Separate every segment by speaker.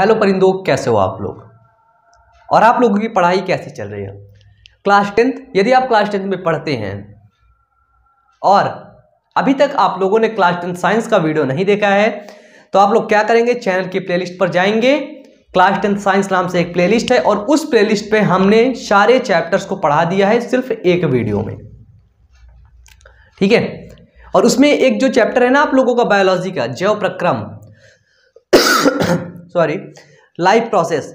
Speaker 1: Hello परिंदो कैसे हो आप लोग और आप लोगों की पढ़ाई कैसी चल रही है क्लास टेंथ यदि आप क्लास टेंथ में पढ़ते हैं और अभी तक आप लोगों ने क्लास टेंथ साइंस का वीडियो नहीं देखा है तो आप लोग क्या करेंगे चैनल की प्लेलिस्ट पर जाएंगे क्लास टेंथ साइंस नाम से एक प्लेलिस्ट है और उस प्लेलिस्ट पे हमने सारे चैप्टर्स को पढ़ा दिया है सिर्फ एक वीडियो में ठीक है और उसमें एक जो चैप्टर है ना आप लोगों का बायोलॉजी का जैव प्रक्रम sorry live process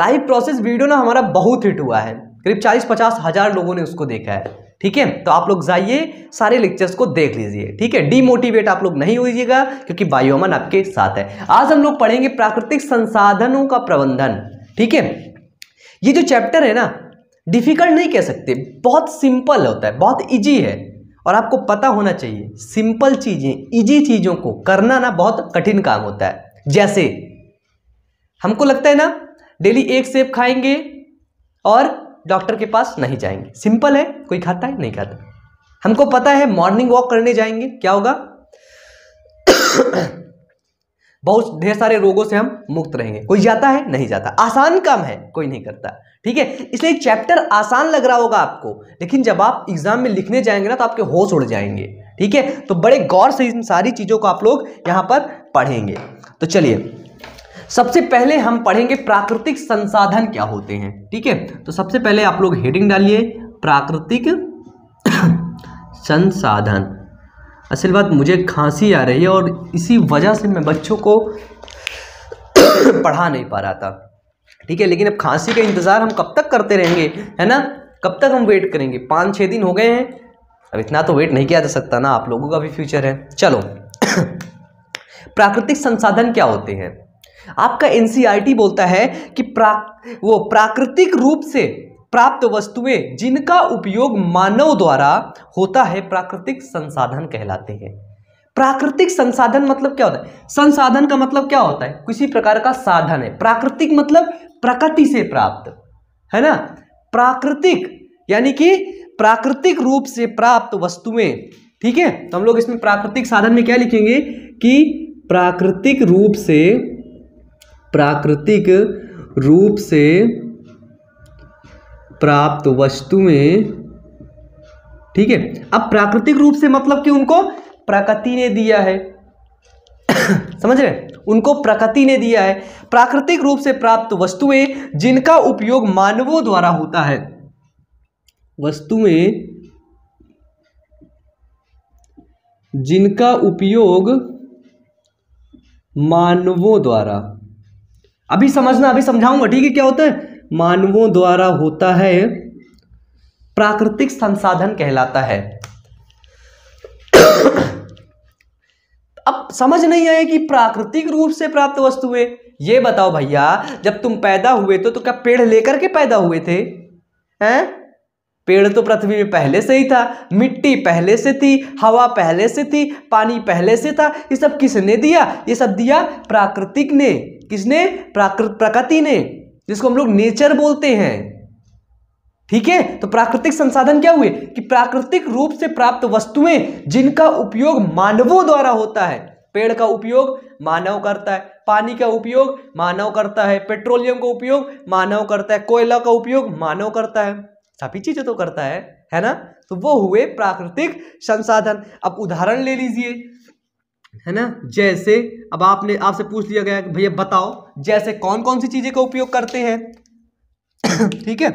Speaker 1: live process video ना हमारा बहुत हिट हुआ है करीब चालीस पचास हज़ार लोगों ने उसको देखा है ठीक है तो आप लोग जाइए सारे लेक्चर्स को देख लीजिए ठीक है डीमोटिवेट आप लोग नहीं होइएगा क्योंकि बायोमन आपके साथ है आज हम लोग पढ़ेंगे प्राकृतिक संसाधनों का प्रबंधन ठीक है ये जो चैप्टर है ना डिफिकल्ट नहीं कह सकते बहुत सिंपल होता है बहुत ईजी है और आपको पता होना चाहिए सिंपल चीज़ें ईजी चीज़ों को करना ना बहुत कठिन काम होता है जैसे हमको लगता है ना डेली एक सेब खाएंगे और डॉक्टर के पास नहीं जाएंगे सिंपल है कोई खाता है नहीं खाता हमको पता है मॉर्निंग वॉक करने जाएंगे क्या होगा बहुत ढेर सारे रोगों से हम मुक्त रहेंगे कोई जाता है नहीं जाता आसान काम है कोई नहीं करता ठीक है इसलिए चैप्टर आसान लग रहा होगा आपको लेकिन जब आप एग्जाम में लिखने जाएंगे ना तो आपके होश उड़ जाएंगे ठीक है तो बड़े गौर से इन सारी चीज़ों को आप लोग यहां पर पढ़ेंगे तो चलिए सबसे पहले हम पढ़ेंगे प्राकृतिक संसाधन क्या होते हैं ठीक है तो सबसे पहले आप लोग हेडिंग डालिए प्राकृतिक संसाधन असल बात मुझे खांसी आ रही है और इसी वजह से मैं बच्चों को पढ़ा नहीं पा रहा था ठीक है लेकिन अब खांसी का इंतज़ार हम कब तक करते रहेंगे है ना कब तक हम वेट करेंगे पाँच छः दिन हो गए हैं अब इतना तो वेट नहीं किया जा सकता ना आप लोगों का भी फ्यूचर है चलो प्राकृतिक संसाधन क्या होते हैं आपका एन e बोलता है कि प्रा वो प्राकृतिक रूप से प्राप्त वस्तुएं जिनका उपयोग मानव द्वारा होता है प्राकृतिक संसाधन कहलाते हैं प्राकृतिक संसाधन मतलब क्या होता है संसाधन का मतलब क्या होता है किसी प्रकार का साधन है प्राकृतिक मतलब प्रकृति से प्राप्त है ना प्राकृतिक यानी कि प्राकृतिक रूप से प्राप्त वस्तुएं ठीक है तो हम लोग इसमें प्राकृतिक साधन में क्या लिखेंगे कि प्राकृतिक रूप से प्राकृतिक रूप से प्राप्त वस्तुएं ठीक है अब प्राकृतिक रूप से मतलब कि उनको प्रकृति ने दिया है समझ रहे उनको प्रकृति ने दिया है प्राकृतिक रूप से प्राप्त वस्तुएं जिनका उपयोग मानवों द्वारा होता है वस्तुएं जिनका उपयोग मानवों द्वारा अभी समझना अभी समझाऊंगा ठीक है क्या होता है मानवों द्वारा होता है प्राकृतिक संसाधन कहलाता है अब समझ नहीं आया कि प्राकृतिक रूप से प्राप्त वस्तुएं ये बताओ भैया जब तुम पैदा हुए तो, तो क्या पेड़ लेकर के पैदा हुए थे हैं पेड़ तो पृथ्वी में पहले से ही था मिट्टी पहले से थी हवा पहले से थी पानी पहले से था ये सब किसने दिया ये सब दिया प्राकृतिक ने किसने प्रकृति ने जिसको हम लोग नेचर बोलते हैं ठीक है तो प्राकृतिक संसाधन क्या हुए कि प्राकृतिक रूप से प्राप्त वस्तुएं जिनका उपयोग मानवों द्वारा होता है पेड़ का उपयोग मानव करता है पानी का उपयोग मानव करता है पेट्रोलियम का उपयोग मानव करता है कोयला का उपयोग मानव करता है सभी चीजें तो करता है है ना तो वो हुए प्राकृतिक संसाधन अब उदाहरण ले लीजिए है ना जैसे अब आपने आपसे पूछ लिया गया भैया बताओ जैसे कौन कौन सी चीज़ें का उपयोग करते हैं ठीक है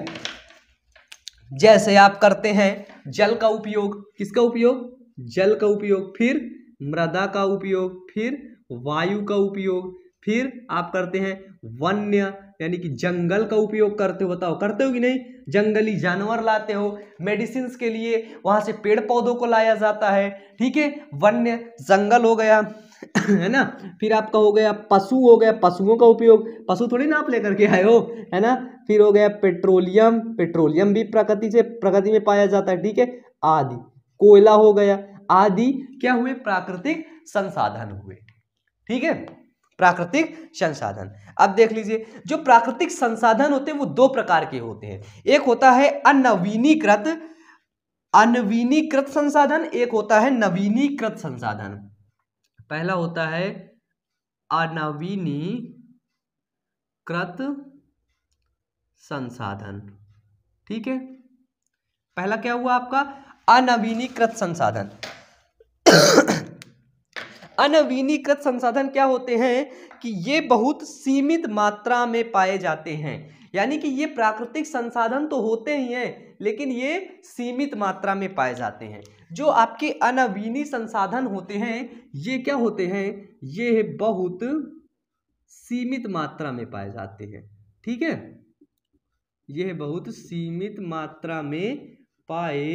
Speaker 1: जैसे आप करते हैं जल का उपयोग किसका उपयोग जल का उपयोग फिर मृदा का उपयोग फिर वायु का उपयोग फिर आप करते हैं वन्य यानी कि जंगल का उपयोग करते हो बताओ करते हो कि नहीं जंगली जानवर लाते हो मेडिसिन के लिए वहां से पेड़ पौधों को लाया जाता है ठीक है वन्य जंगल हो गया है ना फिर आपका हो गया पशु हो गया पशुओं का उपयोग पशु थोड़ी ना आप लेकर के आए हो है ना फिर हो गया पेट्रोलियम पेट्रोलियम भी प्रकृति से प्रकृति में पाया जाता है ठीक है आदि कोयला हो गया आदि क्या हुए प्राकृतिक संसाधन हुए ठीक है प्राकृतिक संसाधन अब देख लीजिए जो प्राकृतिक संसाधन होते हैं वो दो प्रकार के होते हैं एक होता है अनवीनीकृत अनवीनीकृत संसाधन एक होता है नवीनीकृत संसाधन पहला होता है अनवीनीकृत संसाधन ठीक है पहला क्या हुआ आपका अनवीनीकृत संसाधन अनवीनीकृत संसाधन क्या होते हैं कि ये बहुत सीमित मात्रा में पाए जाते हैं यानी कि ये प्राकृतिक संसाधन तो होते ही हैं लेकिन ये सीमित मात्रा में पाए जाते हैं जो आपके अनवीनी संसाधन होते हैं ये क्या होते हैं ये बहुत सीमित मात्रा में पाए जाते हैं ठीक है यह बहुत सीमित मात्रा में पाए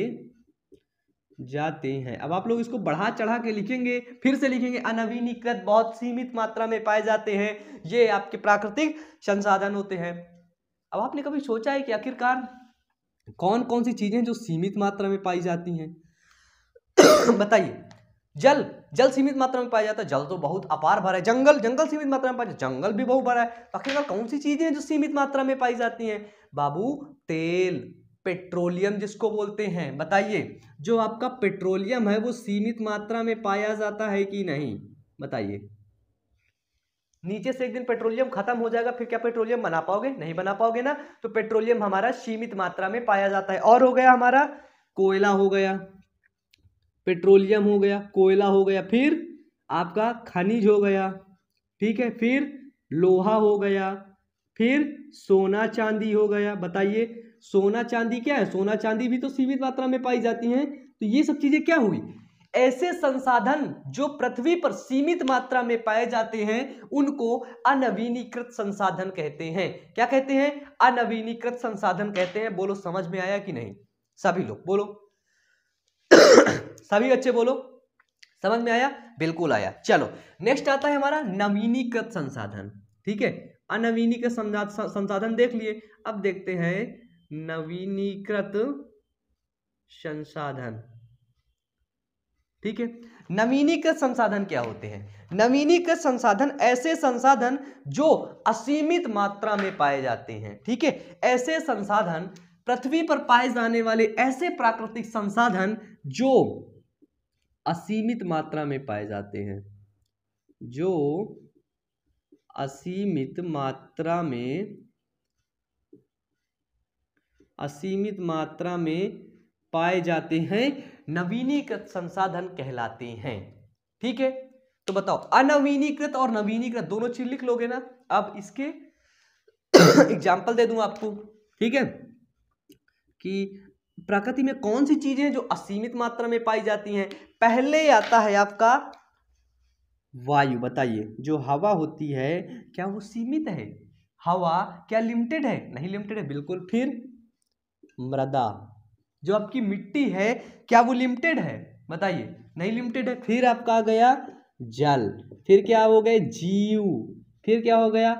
Speaker 1: जाते हैं अब आप लोग इसको बढ़ा चढ़ा के लिखेंगे फिर से लिखेंगे अनवीनीकृत बहुत सीमित मात्रा में पाए जाते हैं ये आपके प्राकृतिक संसाधन होते हैं अब आपने कभी सोचा है कि आखिरकार कौन कौन सी चीज़ें जो सीमित मात्रा में पाई जाती हैं बताइए जल जल सीमित मात्रा में पाया जाता है जल तो बहुत अपार भरा है जंगल जंगल सीमित मात्रा में पाया जाता जंगल भी बहुत भरा है तो आखिरकार कौन सी चीज़ें हैं जो सीमित मात्रा में पाई जाती हैं बाबू तेल पेट्रोलियम जिसको बोलते हैं बताइए जो आपका पेट्रोलियम है वो सीमित मात्रा में पाया जाता है कि नहीं बताइए नीचे से एक दिन पेट्रोलियम खत्म हो जाएगा फिर क्या पेट्रोलियम बना पाओगे नहीं बना पाओगे ना तो पेट्रोलियम हमारा सीमित मात्रा में पाया जाता है और हो गया हमारा कोयला हो गया पेट्रोलियम हो गया कोयला हो गया फिर आपका खनिज हो गया ठीक है फिर लोहा हो गया फिर सोना चांदी हो गया बताइए सोना चांदी क्या है सोना चांदी भी तो सीमित मात्रा में पाई जाती हैं तो ये सब चीजें क्या हुई ऐसे संसाधन जो पृथ्वी पर सीमित मात्रा में पाए जाते हैं उनको अनवीनीकृत संसाधन कहते हैं क्या कहते हैं अनवीनीकृत संसाधन कहते हैं बोलो समझ में आया कि नहीं सभी लोग बोलो सभी बच्चे बोलो समझ में आया बिल्कुल आया चलो नेक्स्ट आता है हमारा नवीनीकृत संसाधन ठीक है अनवीनीकृत संसाधन देख लिए अब देखते हैं नवीनीकृत संसाधन ठीक है नवीनीकृत संसाधन क्या होते हैं नवीनीकृत संसाधन ऐसे संसाधन जो असीमित मात्रा में पाए जाते हैं ठीक है ऐसे संसाधन पृथ्वी पर पाए जाने वाले ऐसे प्राकृतिक संसाधन जो असीमित मात्रा में पाए जाते हैं जो असीमित मात्रा में असीमित मात्रा में पाए जाते हैं नवीनीकृत संसाधन कहलाते हैं ठीक है तो बताओ अनवीनीकृत और नवीनीकृत दोनों चीज लिख लोगे ना अब इसके एग्जाम्पल दे दूंगा आपको ठीक है कि प्रकृति में कौन सी चीजें हैं जो असीमित मात्रा में पाई जाती हैं पहले आता है आपका वायु बताइए जो हवा होती है क्या वो सीमित है हवा क्या लिमिटेड है नहीं लिमिटेड है बिल्कुल फिर मृदा जो आपकी मिट्टी है क्या वो लिमिटेड है बताइए नहीं लिमिटेड है फिर आपका आ गया जल फिर क्या हो गए जीव फिर क्या हो गया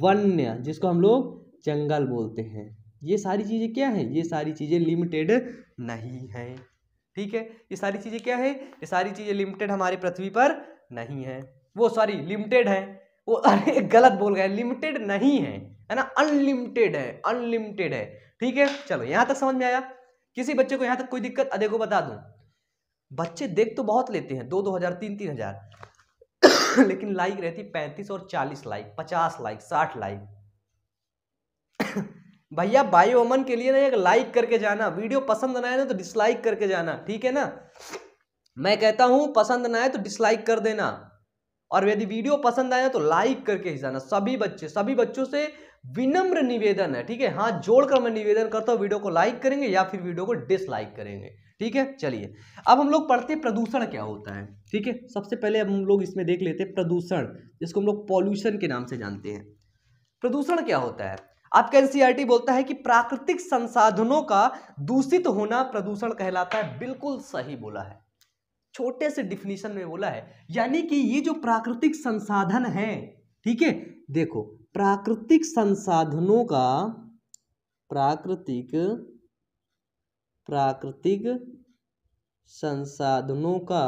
Speaker 1: वन्य जिसको हम लोग जंगल बोलते हैं ये सारी चीज़ें क्या है ये सारी चीज़ें लिमिटेड नहीं है ठीक है ये सारी चीज़ें क्या है ये सारी चीज़ें लिमिटेड हमारी पृथ्वी पर नहीं है वो सॉरी लिमिटेड है वो अरे गलत बोल गए लिमिटेड नहीं है है ना अनलिमिटेड है अनलिमिटेड है ठीक है चलो यहां तक समझ में आया किसी बच्चे को यहां तक कोई दिक्कत को बता दू बच्चे देख तो बहुत लेते हैं दो दो हज़ार तीन तीन हज़ार लेकिन लाइक रहती पैंतीस और चालीस लाइक पचास लाइक साठ लाइक भैया बायोमन के लिए ना एक लाइक करके जाना वीडियो पसंद ना आए ना तो डिसलाइक करके जाना ठीक है ना मैं कहता हूं पसंद ना आए तो डिसलाइक कर देना और यदि वीडियो पसंद आया तो लाइक करके ही जाना सभी बच्चे सभी बच्चों से विनम्र निवेदन है ठीक है हाँ जोड़कर मैं निवेदन करता हूँ वीडियो को लाइक करेंगे या फिर वीडियो को डिसलाइक करेंगे ठीक है चलिए अब हम लोग पढ़ते हैं प्रदूषण क्या होता है ठीक है सबसे पहले अब हम लोग इसमें देख लेते हैं प्रदूषण जिसको हम लोग पॉल्यूशन के नाम से जानते हैं प्रदूषण क्या होता है आपका एनसीईआरटी e बोलता है कि प्राकृतिक संसाधनों का दूषित होना प्रदूषण कहलाता है बिल्कुल सही बोला है छोटे से डिफिनीशन में बोला है यानी कि ये जो प्राकृतिक संसाधन है ठीक है देखो प्राकृतिक संसाधनों का प्राकृतिक प्राकृतिक संसाधनों का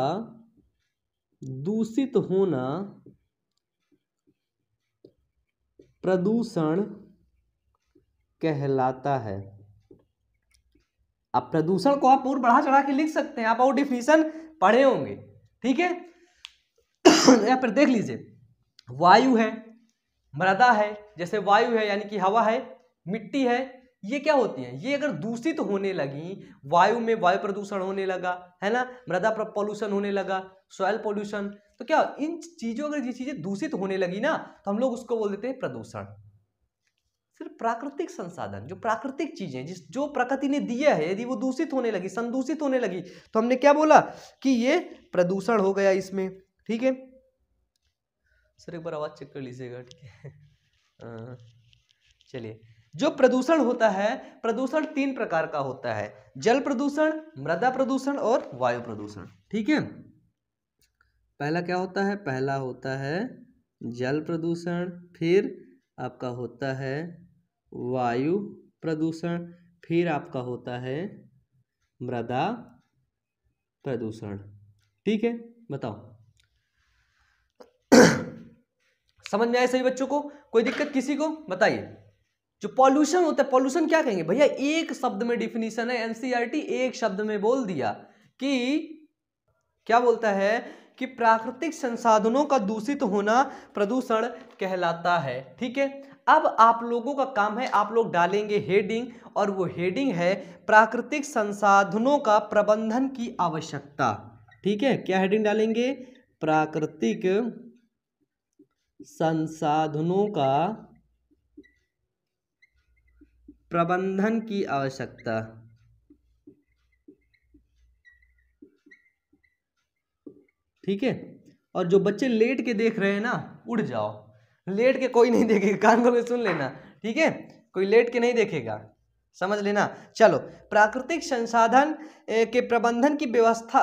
Speaker 1: दूषित होना प्रदूषण कहलाता है अब प्रदूषण को आप और बढ़ा चढ़ा के लिख सकते हैं आप और डिफिनीशन पढ़े होंगे ठीक है या पर देख लीजिए वायु है मृदा है जैसे वायु है यानी कि हवा है मिट्टी है ये क्या होती है ये अगर दूषित तो होने लगी वायु में वायु प्रदूषण होने लगा है ना मृदा पॉल्यूशन होने लगा सॉयल पॉल्यूशन तो क्या इन चीज़ों अगर ये चीज़ें दूषित तो होने लगी ना तो हम लोग उसको बोल देते हैं प्रदूषण सिर्फ प्राकृतिक संसाधन जो प्राकृतिक चीज़ें जिस जो प्रकृति ने दिया है यदि वो दूषित होने लगी संदूषित होने लगी तो हमने क्या बोला कि ये प्रदूषण हो गया इसमें ठीक है सर एक बार आवाज़ चेक कर लीजिएगा ठीक है चलिए जो प्रदूषण होता है प्रदूषण तीन प्रकार का होता है जल प्रदूषण मृदा प्रदूषण और वायु प्रदूषण ठीक है पहला क्या होता है पहला होता है जल प्रदूषण फिर आपका होता है वायु प्रदूषण फिर आपका होता है मृदा प्रदूषण ठीक है बताओ समझ में आए सभी बच्चों को कोई दिक्कत किसी को बताइए जो पॉल्यूशन होता है पॉल्यूशन क्या कहेंगे भैया एक शब्द में डिफिनीशन है एनसीईआरटी e एक शब्द में बोल दिया कि क्या बोलता है कि प्राकृतिक संसाधनों का दूषित होना प्रदूषण कहलाता है ठीक है अब आप लोगों का काम है आप लोग डालेंगे हेडिंग और वो हेडिंग है प्राकृतिक संसाधनों का प्रबंधन की आवश्यकता ठीक है क्या हेडिंग डालेंगे प्राकृतिक संसाधनों का प्रबंधन की आवश्यकता ठीक है और जो बच्चे लेट के देख रहे हैं ना उड़ जाओ लेट के कोई नहीं देखेगा कान खोल के सुन लेना ठीक है कोई लेट के नहीं देखेगा समझ लेना चलो प्राकृतिक संसाधन के प्रबंधन की व्यवस्था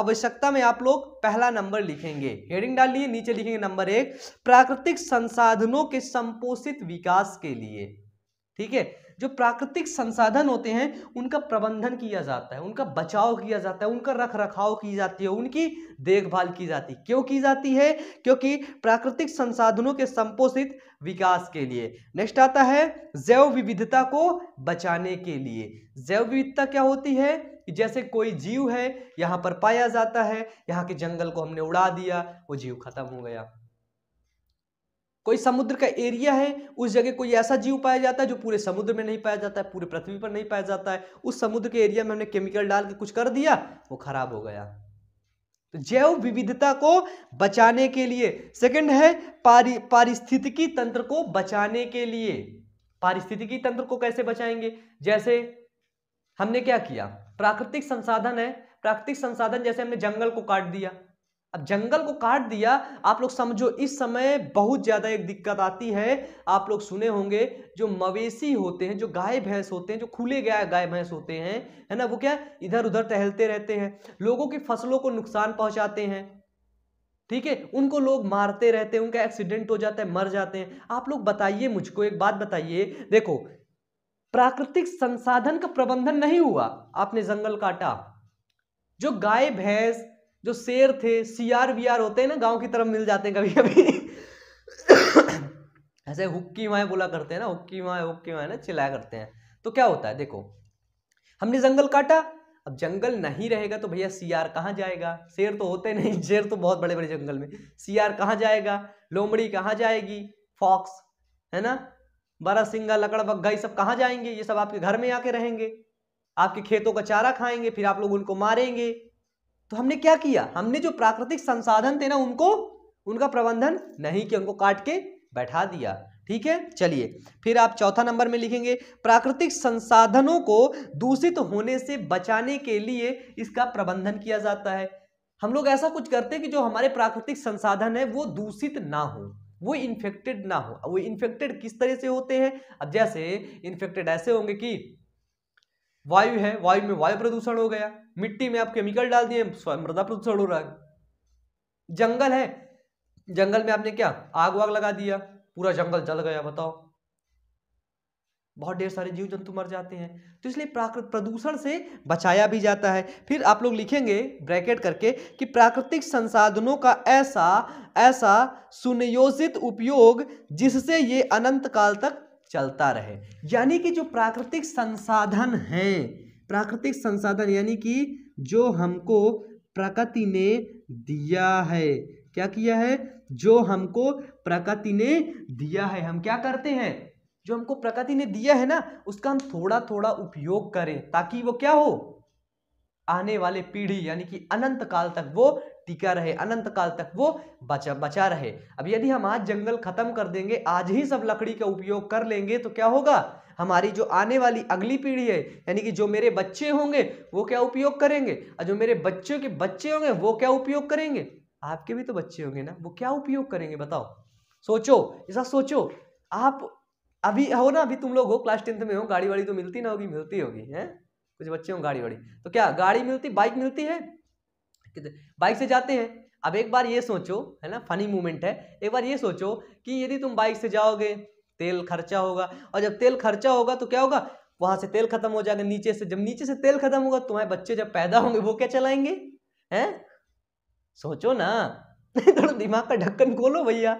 Speaker 1: आवश्यकता में आप लोग पहला नंबर लिखेंगे हेडिंग डालिए नीचे लिखेंगे नंबर एक प्राकृतिक संसाधनों के संपोषित विकास के लिए ठीक है जो प्राकृतिक संसाधन होते हैं उनका प्रबंधन किया जाता है उनका बचाव किया जाता है उनका रख रखाव की जाती है उनकी देखभाल की जाती है क्यों की जाती है क्योंकि प्राकृतिक संसाधनों के संपोषित विकास के लिए नेक्स्ट आता है जैव विविधता को बचाने के लिए जैव विविधता क्या होती है जैसे कोई जीव है यहाँ पर पाया जाता है यहाँ के जंगल को हमने उड़ा दिया वो जीव खत्म हो गया कोई समुद्र का एरिया है उस जगह कोई ऐसा जीव पाया जाता है जो पूरे समुद्र में नहीं पाया जाता है पूरे पृथ्वी पर नहीं पाया जाता है उस समुद्र के एरिया में हमने केमिकल डाल के कुछ कर दिया वो खराब हो गया तो जैव विविधता को बचाने के लिए सेकंड है पारि पारिस्थितिकी तंत्र को बचाने के लिए पारिस्थितिकी तंत्र को कैसे बचाएंगे जैसे हमने क्या किया प्राकृतिक संसाधन है प्राकृतिक संसाधन जैसे हमने जंगल को काट दिया अब जंगल को काट दिया आप लोग समझो इस समय बहुत ज़्यादा एक दिक्कत आती है आप लोग सुने होंगे जो मवेशी होते हैं जो गाय भैंस होते हैं जो खुले गया गाय भैंस होते हैं है ना वो क्या इधर उधर टहलते रहते हैं लोगों की फसलों को नुकसान पहुंचाते हैं ठीक है उनको लोग मारते रहते हैं उनका एक्सीडेंट हो जाता है मर जाते हैं आप लोग बताइए मुझको एक बात बताइए देखो प्राकृतिक संसाधन का प्रबंधन नहीं हुआ आपने जंगल काटा जो गाय भैंस जो शेर थे सीआर वीआर होते हैं ना गांव की तरफ मिल जाते हैं कभी कभी ऐसे हुक्की माए बोला करते हैं ना हुक्की माए हुक्की माए ना चिल्लाया करते हैं तो क्या होता है देखो हमने जंगल काटा अब जंगल नहीं रहेगा तो भैया सियार कहाँ जाएगा शेर तो होते नहीं शेर तो बहुत बड़े बड़े जंगल में सियार कहाँ जाएगा लोमड़ी कहाँ जाएगी फॉक्स है ना बारा सिंगा लकड़ बग्घा ये सब कहाँ जाएंगे ये सब आपके घर में आके रहेंगे आपके खेतों का चारा खाएंगे फिर आप लोग उनको मारेंगे तो हमने क्या किया हमने जो प्राकृतिक संसाधन थे ना उनको उनका प्रबंधन नहीं किया उनको काट के बैठा दिया ठीक है चलिए फिर आप चौथा नंबर में लिखेंगे प्राकृतिक संसाधनों को दूषित होने से बचाने के लिए इसका प्रबंधन किया जाता है हम लोग ऐसा कुछ करते हैं कि जो हमारे प्राकृतिक संसाधन है वो दूषित ना हो वो इन्फेक्टेड ना हो वो इन्फेक्टेड किस तरह से होते हैं अब जैसे इन्फेक्टेड ऐसे होंगे कि वायु है वायु में वायु प्रदूषण हो गया मिट्टी में आप केमिकल डाल दिए मृदा प्रदूषण हो रहा है जंगल है जंगल में आपने क्या आग वाग लगा दिया पूरा जंगल जल गया बताओ बहुत ढेर सारे जीव जंतु मर जाते हैं तो इसलिए प्राकृतिक प्रदूषण से बचाया भी जाता है फिर आप लोग लिखेंगे ब्रैकेट करके कि प्राकृतिक संसाधनों का ऐसा ऐसा सुनियोजित उपयोग जिससे ये अनंत काल तक चलता रहे यानी कि जो प्राकृतिक संसाधन हैं प्राकृतिक संसाधन यानी कि जो हमको प्रकृति ने दिया है क्या किया है जो हमको प्रकृति ने दिया है हम क्या करते हैं जो हमको प्रकृति ने दिया है ना उसका हम थोड़ा थोड़ा उपयोग करें ताकि वो क्या हो आने वाले पीढ़ी यानी कि अनंत काल तक वो टिका रहे अनंत काल तक वो बचा बचा रहे अब यदि हम आज जंगल खत्म कर देंगे आज ही सब लकड़ी का उपयोग कर लेंगे तो क्या होगा हमारी जो आने वाली अगली पीढ़ी है यानी कि जो मेरे बच्चे होंगे वो क्या उपयोग करेंगे और जो मेरे बच्चों के बच्चे होंगे वो क्या उपयोग करेंगे आपके भी तो बच्चे होंगे ना वो क्या उपयोग करेंगे बताओ सोचो ऐसा सोचो आप अभी हो ना अभी तुम लोग हो क्लास टेंथ में हो गाड़ी वाड़ी तो मिलती ना होगी मिलती होगी है कुछ बच्चे हो गाड़ी वाड़ी तो क्या गाड़ी मिलती बाइक मिलती है बाइक से जाते हैं अब एक बार ये सोचो है ना फनी मोमेंट है एक बार ये सोचो कि यदि तुम बाइक से जाओगे तेल खर्चा होगा और जब तेल खर्चा होगा तो क्या होगा वहां से तेल खत्म हो जाएगा नीचे से जब नीचे से तेल खत्म होगा तुम्हारे बच्चे जब पैदा होंगे वो क्या चलाएंगे हैं सोचो ना थोड़ा दिमाग का ढक्कन खोलो भैया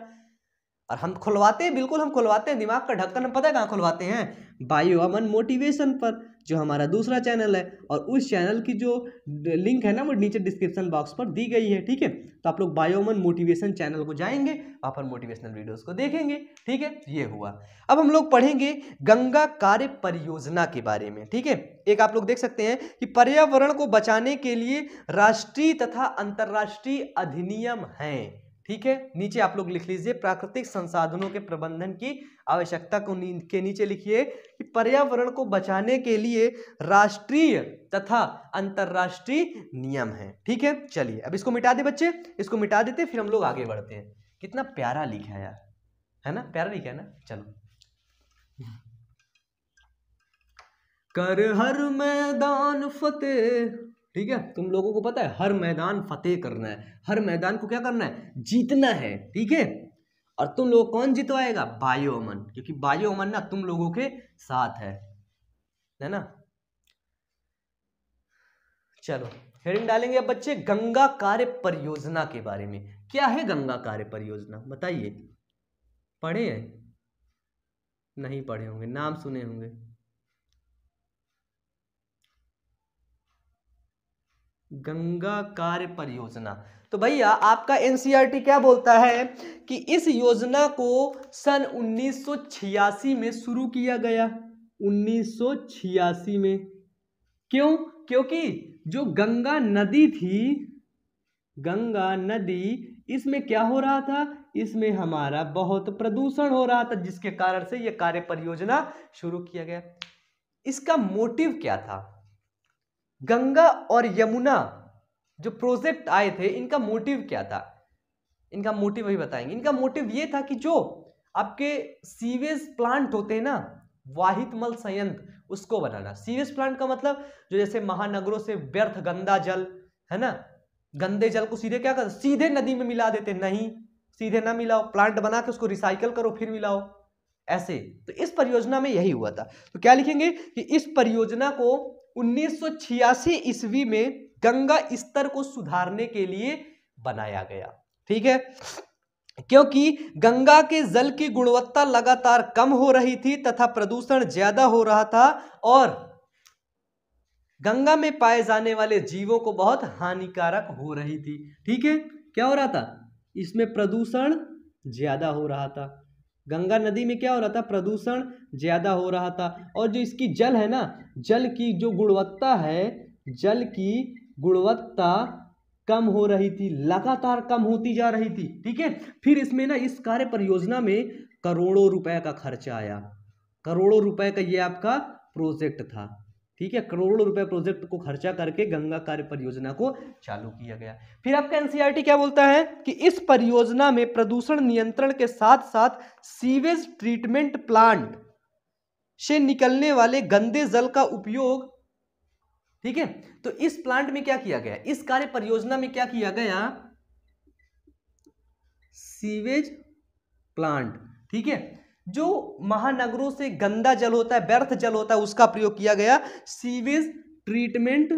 Speaker 1: और हम खुलवाते हैं बिल्कुल हम खुलवाते हैं दिमाग का ढक्कन हम पता है कहाँ खुलवाते हैं बायो अमन मोटिवेशन पर जो हमारा दूसरा चैनल है और उस चैनल की जो लिंक है ना वो नीचे डिस्क्रिप्शन बॉक्स पर दी गई है ठीक है तो आप लोग बायोमन मोटिवेशन चैनल को जाएंगे वहाँ पर मोटिवेशनल वीडियोस को देखेंगे ठीक है ये हुआ अब हम लोग पढ़ेंगे गंगा कार्य परियोजना के बारे में ठीक है एक आप लोग देख सकते हैं कि पर्यावरण को बचाने के लिए राष्ट्रीय तथा अंतर्राष्ट्रीय अधिनियम हैं ठीक है नीचे आप लोग लिख लीजिए प्राकृतिक संसाधनों के प्रबंधन की आवश्यकता को नी, के नीचे लिखिए कि पर्यावरण को बचाने के लिए राष्ट्रीय तथा अंतर्राष्ट्रीय नियम है ठीक है चलिए अब इसको मिटा दे बच्चे इसको मिटा देते फिर हम लोग आगे बढ़ते हैं कितना प्यारा लिखा है यार है ना प्यारा लिखा है ना चलो कर हर मैदान फतेह ठीक है तुम लोगों को पता है हर मैदान फतेह करना है हर मैदान को क्या करना है जीतना है ठीक है और तुम लोग कौन जितवाएगा बायो अमन क्योंकि बायो अमन ना तुम लोगों के साथ है है ना चलो हेडिंग डालेंगे अब बच्चे गंगा कार्य परियोजना के बारे में क्या है गंगा कार्य परियोजना बताइए पढ़े हैं नहीं पढ़े होंगे नाम सुने होंगे गंगा कार्य परियोजना तो भैया आपका एनसीईआरटी e क्या बोलता है कि इस योजना को सन 1986 में शुरू किया गया 1986 में क्यों क्योंकि जो गंगा नदी थी गंगा नदी इसमें क्या हो रहा था इसमें हमारा बहुत प्रदूषण हो रहा था जिसके कारण से यह कार्य परियोजना शुरू किया गया इसका मोटिव क्या था गंगा और यमुना जो प्रोजेक्ट आए थे इनका मोटिव क्या था इनका मोटिव अभी बताएंगे इनका मोटिव ये था कि जो आपके सीवेज प्लांट होते हैं ना वाहित मल संयंत्र उसको बनाना सीवेज प्लांट का मतलब जो जैसे महानगरों से व्यर्थ गंदा जल है ना गंदे जल को सीधे क्या कर सीधे नदी में मिला देते नहीं सीधे ना मिलाओ प्लांट बना के उसको रिसाइकल करो फिर मिलाओ ऐसे तो इस परियोजना में यही हुआ था तो क्या लिखेंगे कि इस परियोजना को 1986 ईस्वी में गंगा स्तर को सुधारने के लिए बनाया गया ठीक है क्योंकि गंगा के जल की गुणवत्ता लगातार कम हो रही थी तथा प्रदूषण ज्यादा हो रहा था और गंगा में पाए जाने वाले जीवों को बहुत हानिकारक हो रही थी ठीक है क्या हो रहा था इसमें प्रदूषण ज्यादा हो रहा था गंगा नदी में क्या हो रहा था प्रदूषण ज़्यादा हो रहा था और जो इसकी जल है ना जल की जो गुणवत्ता है जल की गुणवत्ता कम हो रही थी लगातार कम होती जा रही थी ठीक है फिर इसमें ना इस कार्य परियोजना में करोड़ों रुपए का खर्चा आया करोड़ों रुपए का ये आपका प्रोजेक्ट था ठीक है करोड़ों रुपए प्रोजेक्ट को खर्चा करके गंगा कार्य परियोजना को चालू किया गया फिर आपका एनसीईआरटी e क्या बोलता है कि इस परियोजना में प्रदूषण नियंत्रण के साथ साथ सीवेज ट्रीटमेंट प्लांट से निकलने वाले गंदे जल का उपयोग ठीक है तो इस प्लांट में क्या किया गया इस कार्य परियोजना में क्या किया गया सीवेज प्लांट ठीक है जो महानगरों से गंदा जल होता है व्यर्थ जल होता है उसका प्रयोग किया गया sewage treatment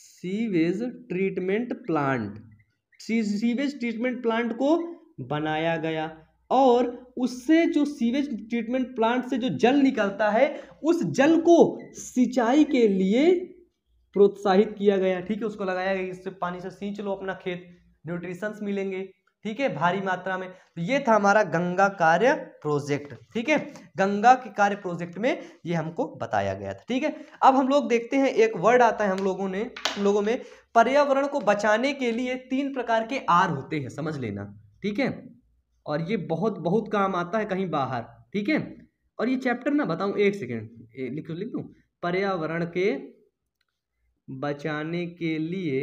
Speaker 1: sewage treatment plant sewage treatment plant को बनाया गया और उससे जो सीवेज ट्रीटमेंट प्लांट से जो जल निकलता है उस जल को सिंचाई के लिए प्रोत्साहित किया गया ठीक है उसको लगाया गया इससे पानी से सींच लो अपना खेत न्यूट्रिशंस मिलेंगे ठीक है भारी मात्रा में तो ये था हमारा गंगा कार्य प्रोजेक्ट ठीक है गंगा के कार्य प्रोजेक्ट में ये हमको बताया गया था ठीक है अब हम लोग देखते हैं एक वर्ड आता है हम लोगों ने लोगों में पर्यावरण को बचाने के लिए तीन प्रकार के आर होते हैं समझ लेना ठीक है और ये बहुत बहुत काम आता है कहीं बाहर ठीक है और ये चैप्टर ना बताऊं एक सेकेंड लिख लिख दू पर्यावरण के बचाने के लिए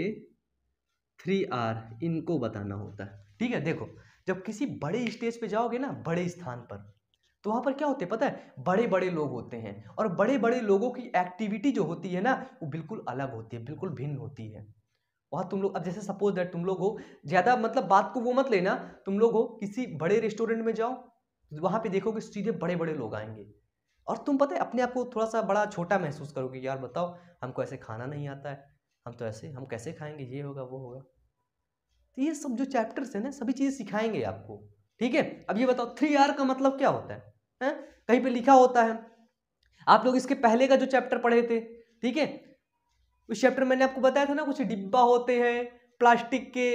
Speaker 1: थ्री आर इनको बताना होता है ठीक है देखो जब किसी बड़े स्टेज पे जाओगे ना बड़े स्थान पर तो वहाँ पर क्या होते हैं पता है बड़े बड़े लोग होते हैं और बड़े बड़े लोगों की एक्टिविटी जो होती है ना वो बिल्कुल अलग होती है बिल्कुल भिन्न होती है वहाँ तुम लोग अब जैसे सपोज दैट तुम लोग हो ज़्यादा मतलब बात को वो मत लेना तुम लोग हो किसी बड़े रेस्टोरेंट में जाओ वहाँ पे देखोगे सीधे बड़े बड़े लोग आएंगे और तुम पता है अपने आप को थोड़ा सा बड़ा छोटा महसूस करोगे यार बताओ हमको ऐसे खाना नहीं आता है हम तो ऐसे हम कैसे खाएंगे ये होगा वो होगा तो ये सब जो चैप्टर्स हैं ना सभी चीज़ें सिखाएंगे आपको ठीक है अब ये बताओ थ्री आर का मतलब क्या होता है, है? कहीं पे लिखा होता है आप लोग इसके पहले का जो चैप्टर पढ़े थे ठीक है उस चैप्टर मैंने आपको बताया था ना कुछ डिब्बा होते हैं प्लास्टिक के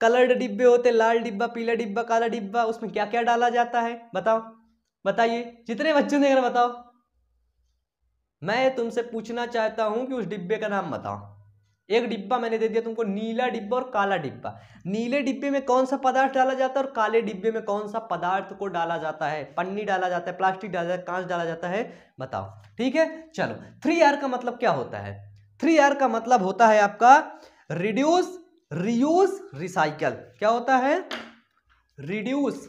Speaker 1: कलर्ड डिब्बे होते हैं लाल डिब्बा पीला डिब्बा काला डिब्बा उसमें क्या क्या डाला जाता है बताओ बताइए जितने बच्चों ने अगर बताओ मैं तुमसे पूछना चाहता हूं कि उस डिब्बे का नाम बताओ एक डिब्बा मैंने दे दिया तुमको नीला डिब्बा और काला डिब्बा नीले डिब्बे में कौन सा पदार्थ डाला जाता है और काले डिब्बे में कौन सा पदार्थ को डाला जाता है पन्नी डाला जाता है प्लास्टिक डाला जाता है कांच डाला जाता है बताओ ठीक है चलो थ्री आर का मतलब क्या होता है थ्री आर का मतलब होता है आपका रिड्यूस रियूज रिसाइकल क्या होता है रिड्यूस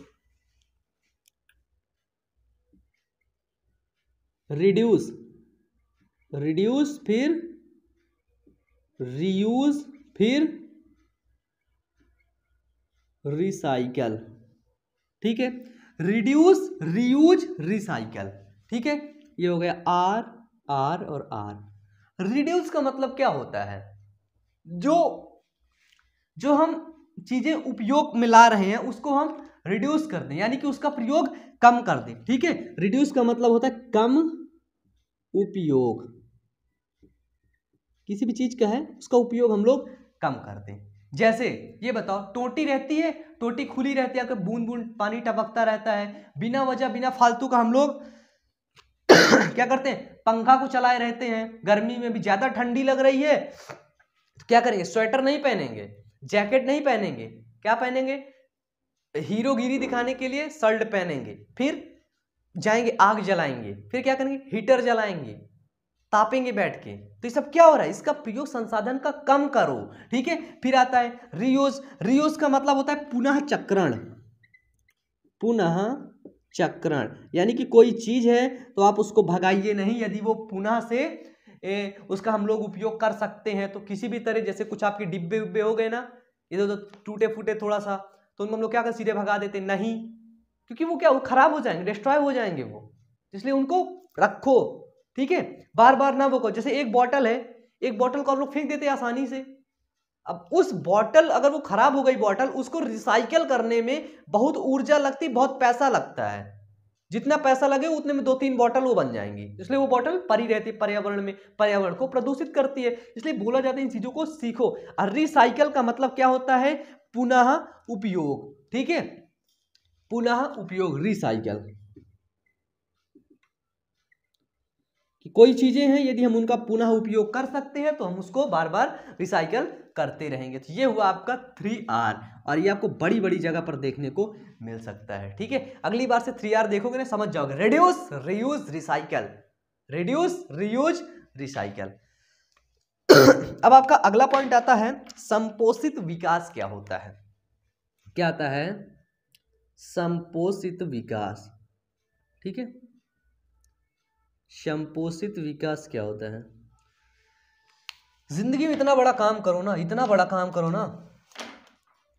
Speaker 1: रिड्यूस रिड्यूस फिर रीयूज फिर रिसाइकल ठीक है रिड्यूस रीयूज रिसाइकल ठीक है ये हो गया आर आर और आर रिड्यूस का मतलब क्या होता है जो जो हम चीजें उपयोग में ला रहे हैं उसको हम रिड्यूस कर दें यानी कि उसका प्रयोग कम कर दें ठीक है रिड्यूस का मतलब होता है कम उपयोग किसी भी चीज़ का है उसका उपयोग हम लोग कम करते हैं जैसे ये बताओ टोटी रहती है टोटी खुली रहती है अगर बूंद बूंद पानी टपकता रहता है बिना वजह बिना फालतू का हम लोग क्या करते हैं पंखा को चलाए रहते हैं गर्मी में भी ज़्यादा ठंडी लग रही है तो क्या करेंगे स्वेटर नहीं पहनेंगे जैकेट नहीं पहनेंगे क्या पहनेंगे हीरोगिरी दिखाने के लिए शर्ट पहनेंगे फिर जाएंगे आग जलाएंगे फिर क्या करेंगे हीटर जलाएंगे तापेंगे बैठ के तो ये सब क्या हो रहा है इसका प्रयोग संसाधन का कम करो ठीक है फिर आता है रियोज रियोज का मतलब होता है पुनः चक्रण पुनः चक्रण यानी कि कोई चीज है तो आप उसको भगाइए नहीं यदि वो पुनः से ए, उसका हम लोग उपयोग कर सकते हैं तो किसी भी तरह जैसे कुछ आपके डिब्बे उब्बे हो गए ना इधर उधर टूटे फूटे थोड़ा सा तो उनको हम लोग क्या कर सीधे भगा देते नहीं क्योंकि वो क्या वो खराब हो जाएंगे डिस्ट्रॉय हो जाएंगे वो इसलिए उनको रखो ठीक है बार बार ना वो करो जैसे एक बॉटल है एक बॉटल को हम लोग फेंक देते हैं आसानी से अब उस बॉटल अगर वो खराब हो गई बॉटल उसको रिसाइकल करने में बहुत ऊर्जा लगती बहुत पैसा लगता है जितना पैसा लगे उतने में दो तीन बॉटल वो बन जाएंगी इसलिए वो बॉटल परी रहती है पर्यावरण में पर्यावरण को प्रदूषित करती है इसलिए बोला जाता है इन चीज़ों को सीखो और रिसाइकल का मतलब क्या होता है पुनः उपयोग ठीक है पुनः उपयोग रिसाइकल कि कोई चीज़ें हैं यदि हम उनका पुनः उपयोग कर सकते हैं तो हम उसको बार बार रिसाइकल करते रहेंगे तो ये हुआ आपका थ्री आर और ये आपको बड़ी बड़ी जगह पर देखने को मिल सकता है ठीक है अगली बार से थ्री आर देखोगे ना समझ जाओगे reduce reuse recycle reduce reuse recycle अब आपका अगला पॉइंट आता है संपोषित विकास क्या होता है क्या आता है संपोषित विकास ठीक है संपोषित विकास क्या होता है जिंदगी में इतना बड़ा काम करो ना इतना बड़ा काम करो ना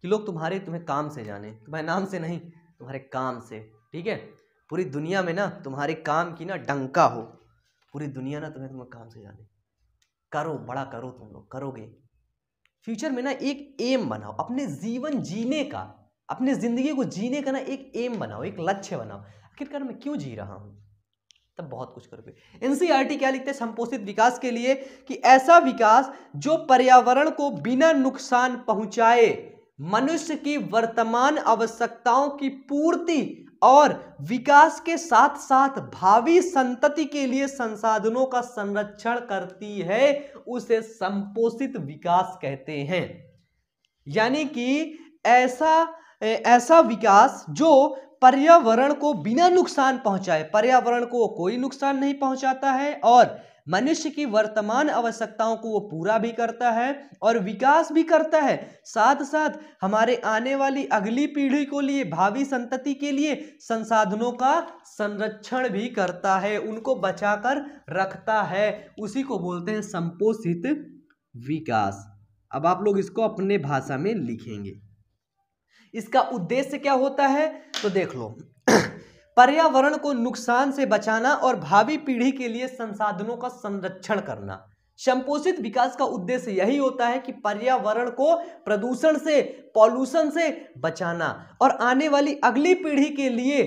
Speaker 1: कि लोग तुम्हारे तुम्हें काम से जाने तुम्हारे नाम से नहीं तुम्हारे काम से ठीक है पूरी दुनिया में ना तुम्हारे काम की ना डंका हो पूरी दुनिया ना तुम्हें तुम्हारे काम से जाने करो बड़ा करो तुम लोग करोगे फ्यूचर में ना एक एम बनाओ अपने जीवन जीने का अपने ज़िंदगी को जीने का ना एक एम बनाओ एक लक्ष्य बनाओ आखिरकार मैं क्यों जी रहा हूँ तब बहुत कुछ करोगे एनसीईआरटी क्या लिखते हैं संपोषित विकास के लिए कि ऐसा विकास जो पर्यावरण को बिना नुकसान पहुंचाए मनुष्य की वर्तमान आवश्यकताओं की पूर्ति और विकास के साथ साथ भावी संतति के लिए संसाधनों का संरक्षण करती है उसे संपोषित विकास कहते हैं यानी कि ऐसा ऐसा विकास जो पर्यावरण को बिना नुकसान पहुंचाए पर्यावरण को कोई नुकसान नहीं पहुंचाता है और मनुष्य की वर्तमान आवश्यकताओं को वो पूरा भी करता है और विकास भी करता है साथ साथ हमारे आने वाली अगली पीढ़ी को लिए भावी संतति के लिए संसाधनों का संरक्षण भी करता है उनको बचाकर रखता है उसी को बोलते हैं संपोषित विकास अब आप लोग इसको अपने भाषा में लिखेंगे इसका उद्देश्य क्या होता है तो देख लो पर्यावरण को नुकसान से बचाना और भावी पीढ़ी के लिए संसाधनों का संरक्षण करना संपोषित विकास का उद्देश्य यही होता है कि पर्यावरण को प्रदूषण से पॉल्यूशन से बचाना और आने वाली अगली पीढ़ी के लिए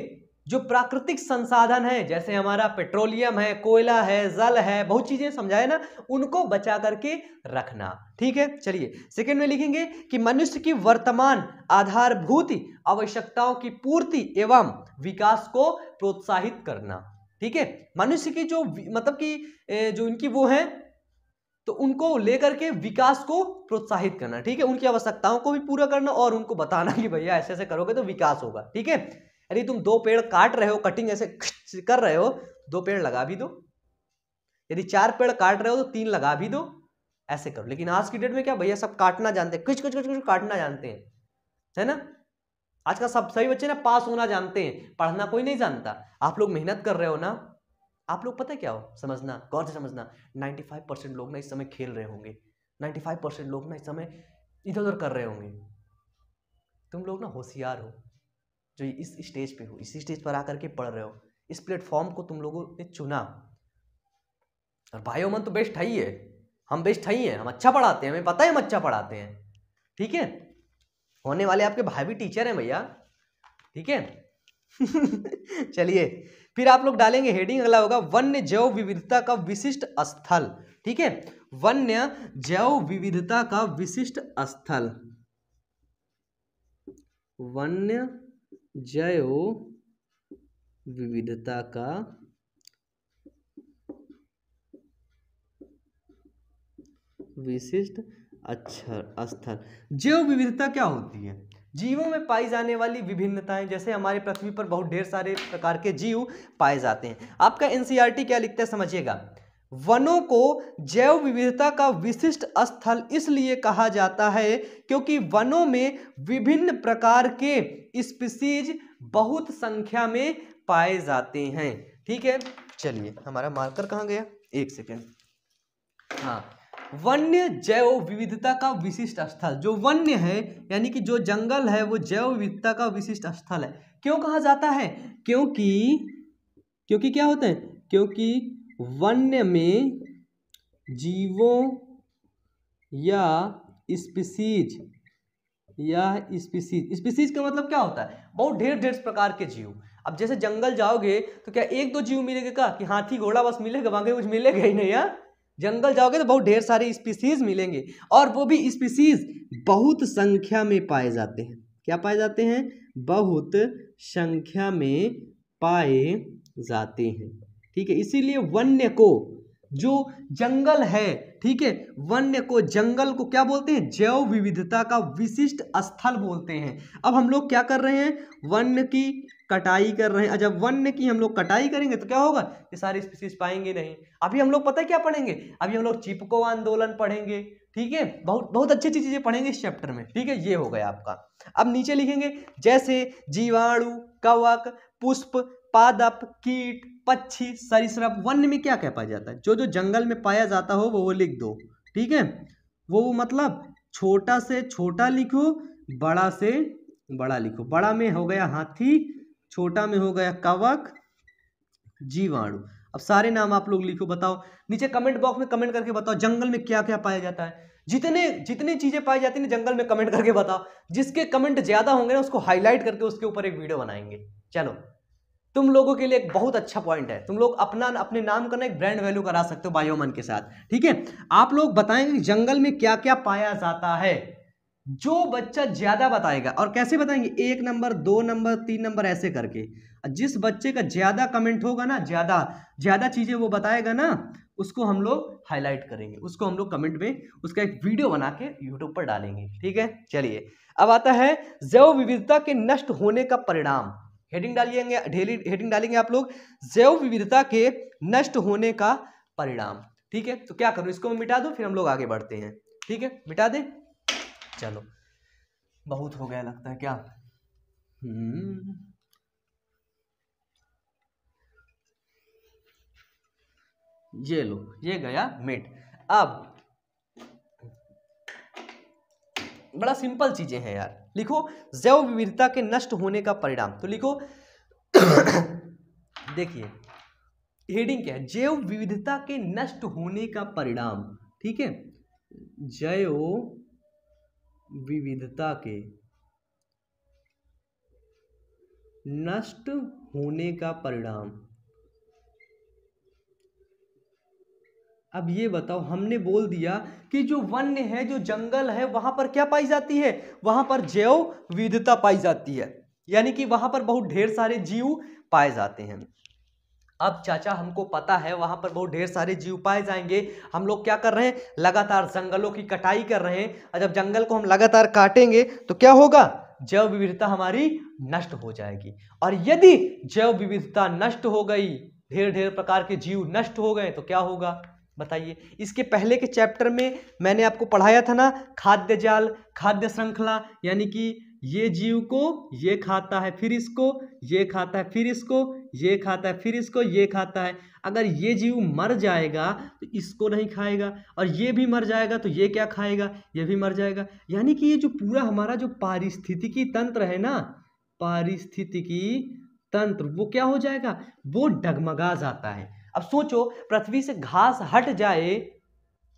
Speaker 1: जो प्राकृतिक संसाधन है जैसे हमारा पेट्रोलियम है कोयला है जल है बहुत चीजें समझाए ना उनको बचा करके रखना ठीक है चलिए सेकंड में लिखेंगे कि मनुष्य की वर्तमान आधारभूत आवश्यकताओं की पूर्ति एवं विकास को प्रोत्साहित करना ठीक है मनुष्य की जो मतलब कि जो इनकी वो है तो उनको लेकर के विकास को प्रोत्साहित करना ठीक है उनकी आवश्यकताओं को भी पूरा करना और उनको बताना कि भैया ऐसे ऐसे करोगे तो विकास होगा ठीक है यदि तुम दो पेड़ काट रहे हो कटिंग ऐसे कर रहे हो दो पेड़ लगा भी दो यदि चार पेड़ काट रहे हो तो तीन लगा भी दो ऐसे करो लेकिन आज की डेट में क्या भैया सब काटना जानते हैं कुछ कुछ कुछ कुछ काटना जानते हैं है ना आज का सब सभी बच्चे ना पास होना जानते हैं पढ़ना कोई नहीं जानता आप लोग मेहनत कर रहे हो ना आप लोग पता क्या हो समझना गौर से समझना नाइन्टी परसेंट लोग ना इस समय खेल रहे होंगे नाइन्टी परसेंट लोग ना इस समय इधर उधर कर रहे होंगे तुम लोग ना होशियार हो जो इस स्टेज पे हो इसी स्टेज पर आकर के पढ़ रहे हो इस प्लेटफॉर्म को तुम लोगों ने चुना और भाई ओमन तो बेस्ट है ही है हम बेस्ट है ही हैं हम अच्छा पढ़ाते हैं हमें पता है हम अच्छा पढ़ाते हैं ठीक है होने वाले आपके भाई भी टीचर हैं भैया ठीक है चलिए फिर आप लोग डालेंगे हेडिंग अगला होगा वन्य जैव विविधता का विशिष्ट स्थल ठीक है वन्य जैव विविधता का विशिष्ट स्थल वन्य जैव विविधता का विशिष्ट अक्षर स्थल जैव विविधता क्या होती है जीवों में पाई जाने वाली विभिन्नताएं जैसे हमारे पृथ्वी पर बहुत ढेर सारे प्रकार के जीव पाए जाते हैं आपका एनसीईआरटी e क्या लिखता है समझिएगा वनों को जैव विविधता का विशिष्ट स्थल इसलिए कहा जाता है क्योंकि वनों में विभिन्न प्रकार के स्पीसीज बहुत संख्या में पाए जाते हैं ठीक है चलिए हमारा मार्कर कहाँ गया एक सेकेंड हाँ वन्य जैव विविधता का विशिष्ट स्थल जो वन्य है यानी कि जो जंगल है वो जैव विविधता का विशिष्ट स्थल है क्यों कहा जाता है क्योंकि क्योंकि क्या होते हैं क्योंकि वन्य में जीवों या स्पीसीज या स्पीसीज स्पीसीज का मतलब क्या होता है बहुत ढेर ढेर प्रकार के जीव अब जैसे जंगल जाओगे तो क्या एक दो जीव मिलेगा का कि हाथी घोड़ा बस मिलेगा बाकी कुछ मिलेगा ही नहीं यार हाँ? जंगल जाओगे तो बहुत ढेर सारे स्पीसीज मिलेंगे और वो भी स्पीसीज बहुत संख्या में पाए जाते हैं क्या पाए जाते हैं बहुत संख्या में पाए जाते हैं ठीक है इसीलिए वन्य को जो जंगल है ठीक है वन्य को जंगल को क्या बोलते हैं जैव विविधता का विशिष्ट स्थल बोलते हैं अब हम लोग क्या कर रहे हैं वन्य की कटाई कर रहे हैं जब अच्छा, वन्य की हम लोग कटाई करेंगे तो क्या होगा ये सारी स्पीसीज पाएंगे नहीं अभी हम लोग पता है क्या पढ़ेंगे अभी हम लोग चिपको आंदोलन पढ़ेंगे ठीक है बहुत बहुत अच्छी अच्छी चीज़ें पढ़ेंगे इस चैप्टर में ठीक है ये हो गया आपका अब नीचे लिखेंगे जैसे जीवाणु कवक पुष्प पादप कीट पक्षी सरिसप वन्य में क्या कह पाया जाता है जो जो जंगल में पाया जाता हो वो वो लिख दो ठीक है वो मतलब छोटा से छोटा लिखो बड़ा से बड़ा लिखो बड़ा में हो गया हाथी छोटा में हो गया कवक जीवाणु अब सारे नाम आप लोग लिखो बताओ नीचे कमेंट बॉक्स में कमेंट करके बताओ जंगल में क्या क्या पाया जाता है जितने जितनी चीजें पाई जाती ना जंगल में कमेंट करके बताओ जिसके कमेंट ज्यादा होंगे ना उसको हाईलाइट करके उसके ऊपर एक वीडियो बनाएंगे चलो तुम लोगों के लिए एक बहुत अच्छा पॉइंट है तुम लोग अपना अपने नाम का ना एक ब्रांड वैल्यू करा सकते हो बायोमन के साथ ठीक है आप लोग बताएंगे जंगल में क्या क्या पाया जाता है जो बच्चा ज़्यादा बताएगा और कैसे बताएंगे एक नंबर दो नंबर तीन नंबर ऐसे करके जिस बच्चे का ज़्यादा कमेंट होगा ना ज़्यादा ज़्यादा चीज़ें वो बताएगा ना उसको हम लोग हाईलाइट करेंगे उसको हम लोग कमेंट में उसका एक वीडियो बना के यूट्यूब पर डालेंगे ठीक है चलिए अब आता है जैव विविधता के नष्ट होने का परिणाम हेडिंग डेली हेडिंग डालेंगे आप लोग जैव विविधता के नष्ट होने का परिणाम ठीक है तो क्या करो इसको मैं मिटा दो फिर हम लोग आगे बढ़ते हैं ठीक है मिटा दे चलो बहुत हो गया लगता है क्या हम्म। ये लो ये गया मेट अब बड़ा सिंपल चीजें हैं यार लिखो जैव विविधता के नष्ट होने का परिणाम तो लिखो देखिए हेडिंग क्या है जैव विविधता के नष्ट होने का परिणाम ठीक है जैव विविधता के नष्ट होने का परिणाम अब ये बताओ हमने बोल दिया कि जो वन्य है जो जंगल है वहां पर क्या पाई जाती है वहां पर जैव विविधता पाई जाती है यानी कि वहां पर बहुत ढेर सारे जीव पाए जाते हैं अब चाचा हमको पता है वहां पर बहुत ढेर सारे जीव पाए जाएंगे हम लोग क्या कर रहे हैं लगातार जंगलों की कटाई कर रहे हैं और जब जंगल को हम लगातार काटेंगे तो क्या होगा जैव विविधता हमारी नष्ट हो जाएगी और यदि जैव विविधता नष्ट हो गई ढेर ढेर प्रकार के जीव नष्ट हो गए तो क्या होगा बताइए इसके पहले के चैप्टर में मैंने आपको पढ़ाया था ना खाद्य जाल खाद्य श्रृंखला यानी कि ये जीव को ये खाता है फिर इसको ये खाता है फिर इसको ये खाता है फिर इसको ये खाता है अगर ये जीव मर जाएगा तो इसको नहीं खाएगा और ये भी मर जाएगा तो ये क्या खाएगा ये भी मर जाएगा यानी कि ये जो पूरा हमारा जो पारिस्थितिकी तंत्र है ना पारिस्थितिकी तंत्र वो क्या हो जाएगा वो डगमगा जाता है अब सोचो पृथ्वी से घास हट जाए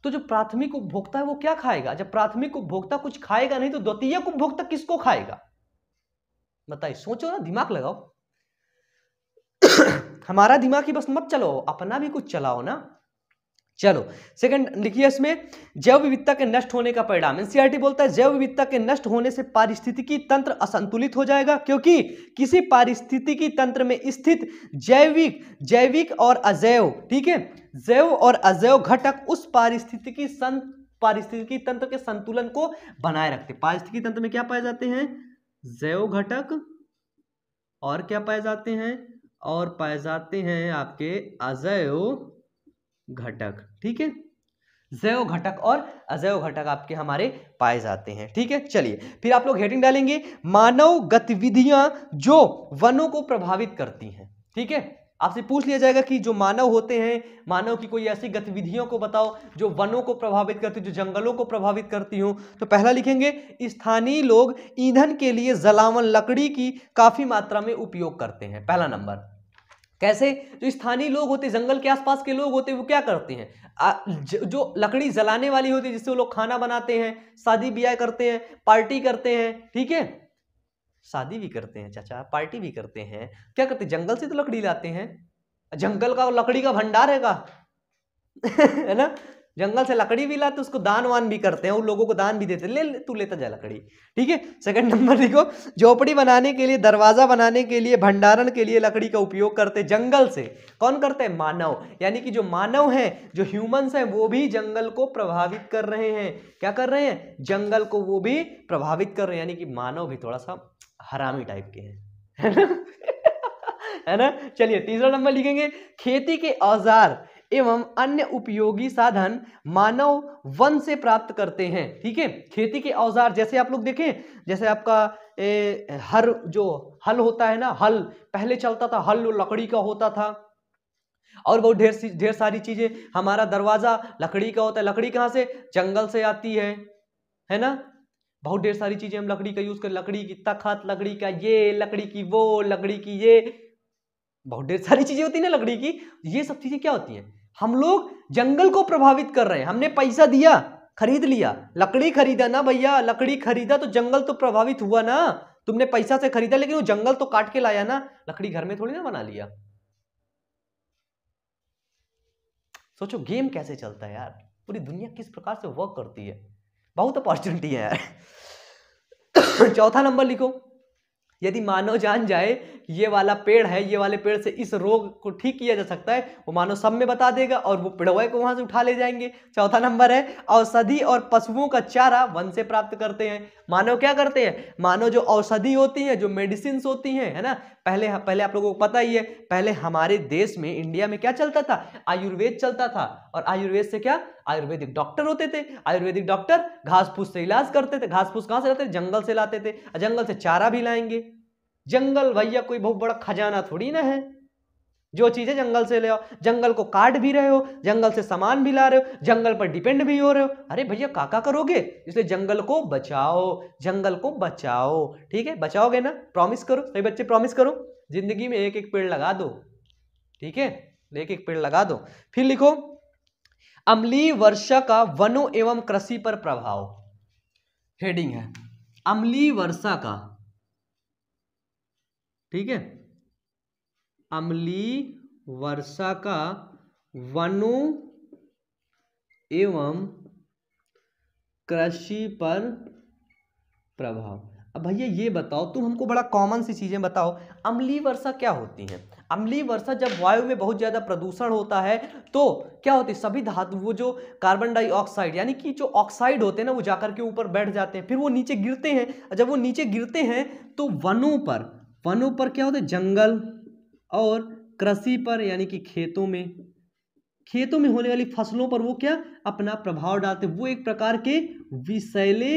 Speaker 1: तो जो प्राथमिक उपभोक्ता है वो क्या खाएगा जब प्राथमिक उपभोक्ता कुछ खाएगा नहीं तो द्वितीय उपभोक्ता किसको खाएगा बताइए सोचो ना दिमाग लगाओ हमारा दिमाग ही बस मत चलाओ अपना भी कुछ चलाओ ना चलो सेकंड लिखिए इसमें जैव विविधता के नष्ट होने का परिणाम एनसीईआरटी e बोलता है जैव विविधता के नष्ट होने से पारिस्थितिकी तंत्र असंतुलित हो जाएगा क्योंकि किसी पारिस्थितिकी तंत्र में स्थित जैविक जैविक और अजैव ठीक है जैव और अजैव घटक उस पारिस्थितिकी सं पारिस्थितिकी तंत्र के संतुलन को बनाए रखते पारिस्थितिकी तंत्र में क्या पाए जाते हैं जैव घटक और क्या पाए जाते हैं और पाए जाते हैं आपके अजैव घटक ठीक है जैव घटक और अजैव घटक आपके हमारे पाए जाते हैं ठीक है चलिए फिर आप लोग हेडिंग डालेंगे मानव गतिविधियां जो वनों को प्रभावित करती हैं ठीक है आपसे पूछ लिया जाएगा कि जो मानव होते हैं मानव की कोई ऐसी गतिविधियों को बताओ जो वनों को प्रभावित करती जो जंगलों को प्रभावित करती हो तो पहला लिखेंगे स्थानीय लोग ईंधन के लिए जलावन लकड़ी की काफ़ी मात्रा में उपयोग करते हैं पहला नंबर कैसे जो स्थानीय लोग होते जंगल के आसपास के लोग होते वो क्या करते हैं जो लकड़ी जलाने वाली होती है जिससे वो लोग खाना बनाते हैं शादी ब्याह करते हैं पार्टी करते हैं ठीक है शादी भी करते हैं चाचा पार्टी भी करते हैं क्या करते हैं जंगल से तो लकड़ी लाते हैं जंगल का लकड़ी का भंडार का है ना जंगल से लकड़ी भी लाते उसको दान वान भी करते हैं उन लोगों को दान भी देते ले तू लेता जा लकड़ी ठीक है सेकंड नंबर देखो झोपड़ी बनाने के लिए दरवाजा बनाने के लिए भंडारण के लिए लकड़ी का उपयोग करते जंगल से कौन करते हैं मानव यानी कि जो मानव हैं जो ह्यूमंस हैं वो भी जंगल को प्रभावित कर रहे हैं क्या कर रहे हैं जंगल को वो भी प्रभावित कर रहे हैं यानी कि मानव भी थोड़ा सा हरामी टाइप के हैं है ना है ना चलिए तीसरा नंबर लिखेंगे खेती के औजार एवं अन्य उपयोगी साधन मानव वन से प्राप्त करते हैं ठीक है खेती के औजार जैसे आप लोग देखें जैसे आपका ए, हर जो हल होता है ना हल पहले चलता था हल लकड़ी का होता था और बहुत ढेर ढेर सारी चीजें हमारा दरवाजा लकड़ी का होता है लकड़ी कहाँ से जंगल से आती है है ना बहुत ढेर सारी चीजें हम लकड़ी का यूज कर लकड़ी की तखत लकड़ी का ये लकड़ी की वो लकड़ी की ये बहुत ढेर सारी चीजें होती है ना लकड़ी की ये सब चीजें क्या होती हैं हम लोग जंगल को प्रभावित कर रहे हैं हमने पैसा दिया खरीद लिया लकड़ी खरीदा ना भैया लकड़ी खरीदा तो जंगल तो प्रभावित हुआ ना तुमने पैसा से खरीदा लेकिन वो जंगल तो काट के लाया ना लकड़ी घर में थोड़ी ना बना लिया सोचो गेम कैसे चलता है यार पूरी दुनिया किस प्रकार से वर्क करती है बहुत अपॉर्चुनिटी है यार चौथा नंबर लिखो यदि मानव जान जाए ये वाला पेड़ है ये वाले पेड़ से इस रोग को ठीक किया जा सकता है वो मानव सब में बता देगा और वो पिड़वे को वहाँ से उठा ले जाएंगे चौथा नंबर है औषधि और पशुओं का चारा वन से प्राप्त करते हैं मानव क्या करते हैं मानव जो औषधि होती है जो मेडिसिन होती हैं है ना पहले पहले आप लोगों को पता ही है पहले हमारे देश में इंडिया में क्या चलता था आयुर्वेद चलता था और आयुर्वेद से क्या आयुर्वेदिक डॉक्टर होते थे आयुर्वेदिक डॉक्टर घास फूस से इलाज करते थे घास फूस कहाँ से लाते जंगल से लाते थे जंगल से चारा भी लाएंगे जंगल भैया कोई बहुत बड़ा खजाना थोड़ी ना है जो चीज़ें जंगल से ले आओ जंगल को काट भी रहे हो जंगल से सामान भी ला रहे हो जंगल पर डिपेंड भी हो रहे हो अरे भैया काका करोगे इसलिए जंगल को बचाओ जंगल को बचाओ ठीक है बचाओगे ना प्रॉमिस करो सभी बच्चे प्रॉमिस करो जिंदगी में एक एक पेड़ लगा दो ठीक है एक एक पेड़ लगा दो फिर लिखो अम्लीय वर्षा का वनों एवं कृषि पर प्रभाव हेडिंग है अम्लीय वर्षा का ठीक है अम्लीय वर्षा का वनों एवं कृषि पर प्रभाव अब भैया ये बताओ तुम हमको बड़ा कॉमन सी चीज़ें बताओ अमली वर्षा क्या होती हैं अमली वर्षा जब वायु में बहुत ज़्यादा प्रदूषण होता है तो क्या होती है सभी धातु वो जो कार्बन डाइऑक्साइड यानी कि जो ऑक्साइड होते हैं ना वो जाकर के ऊपर बैठ जाते हैं फिर वो नीचे गिरते हैं जब वो नीचे गिरते हैं तो वनों पर वनों पर क्या होता है जंगल और कृषि पर यानी कि खेतों में खेतों में होने वाली फसलों पर वो क्या अपना प्रभाव डालते वो एक प्रकार के विषैले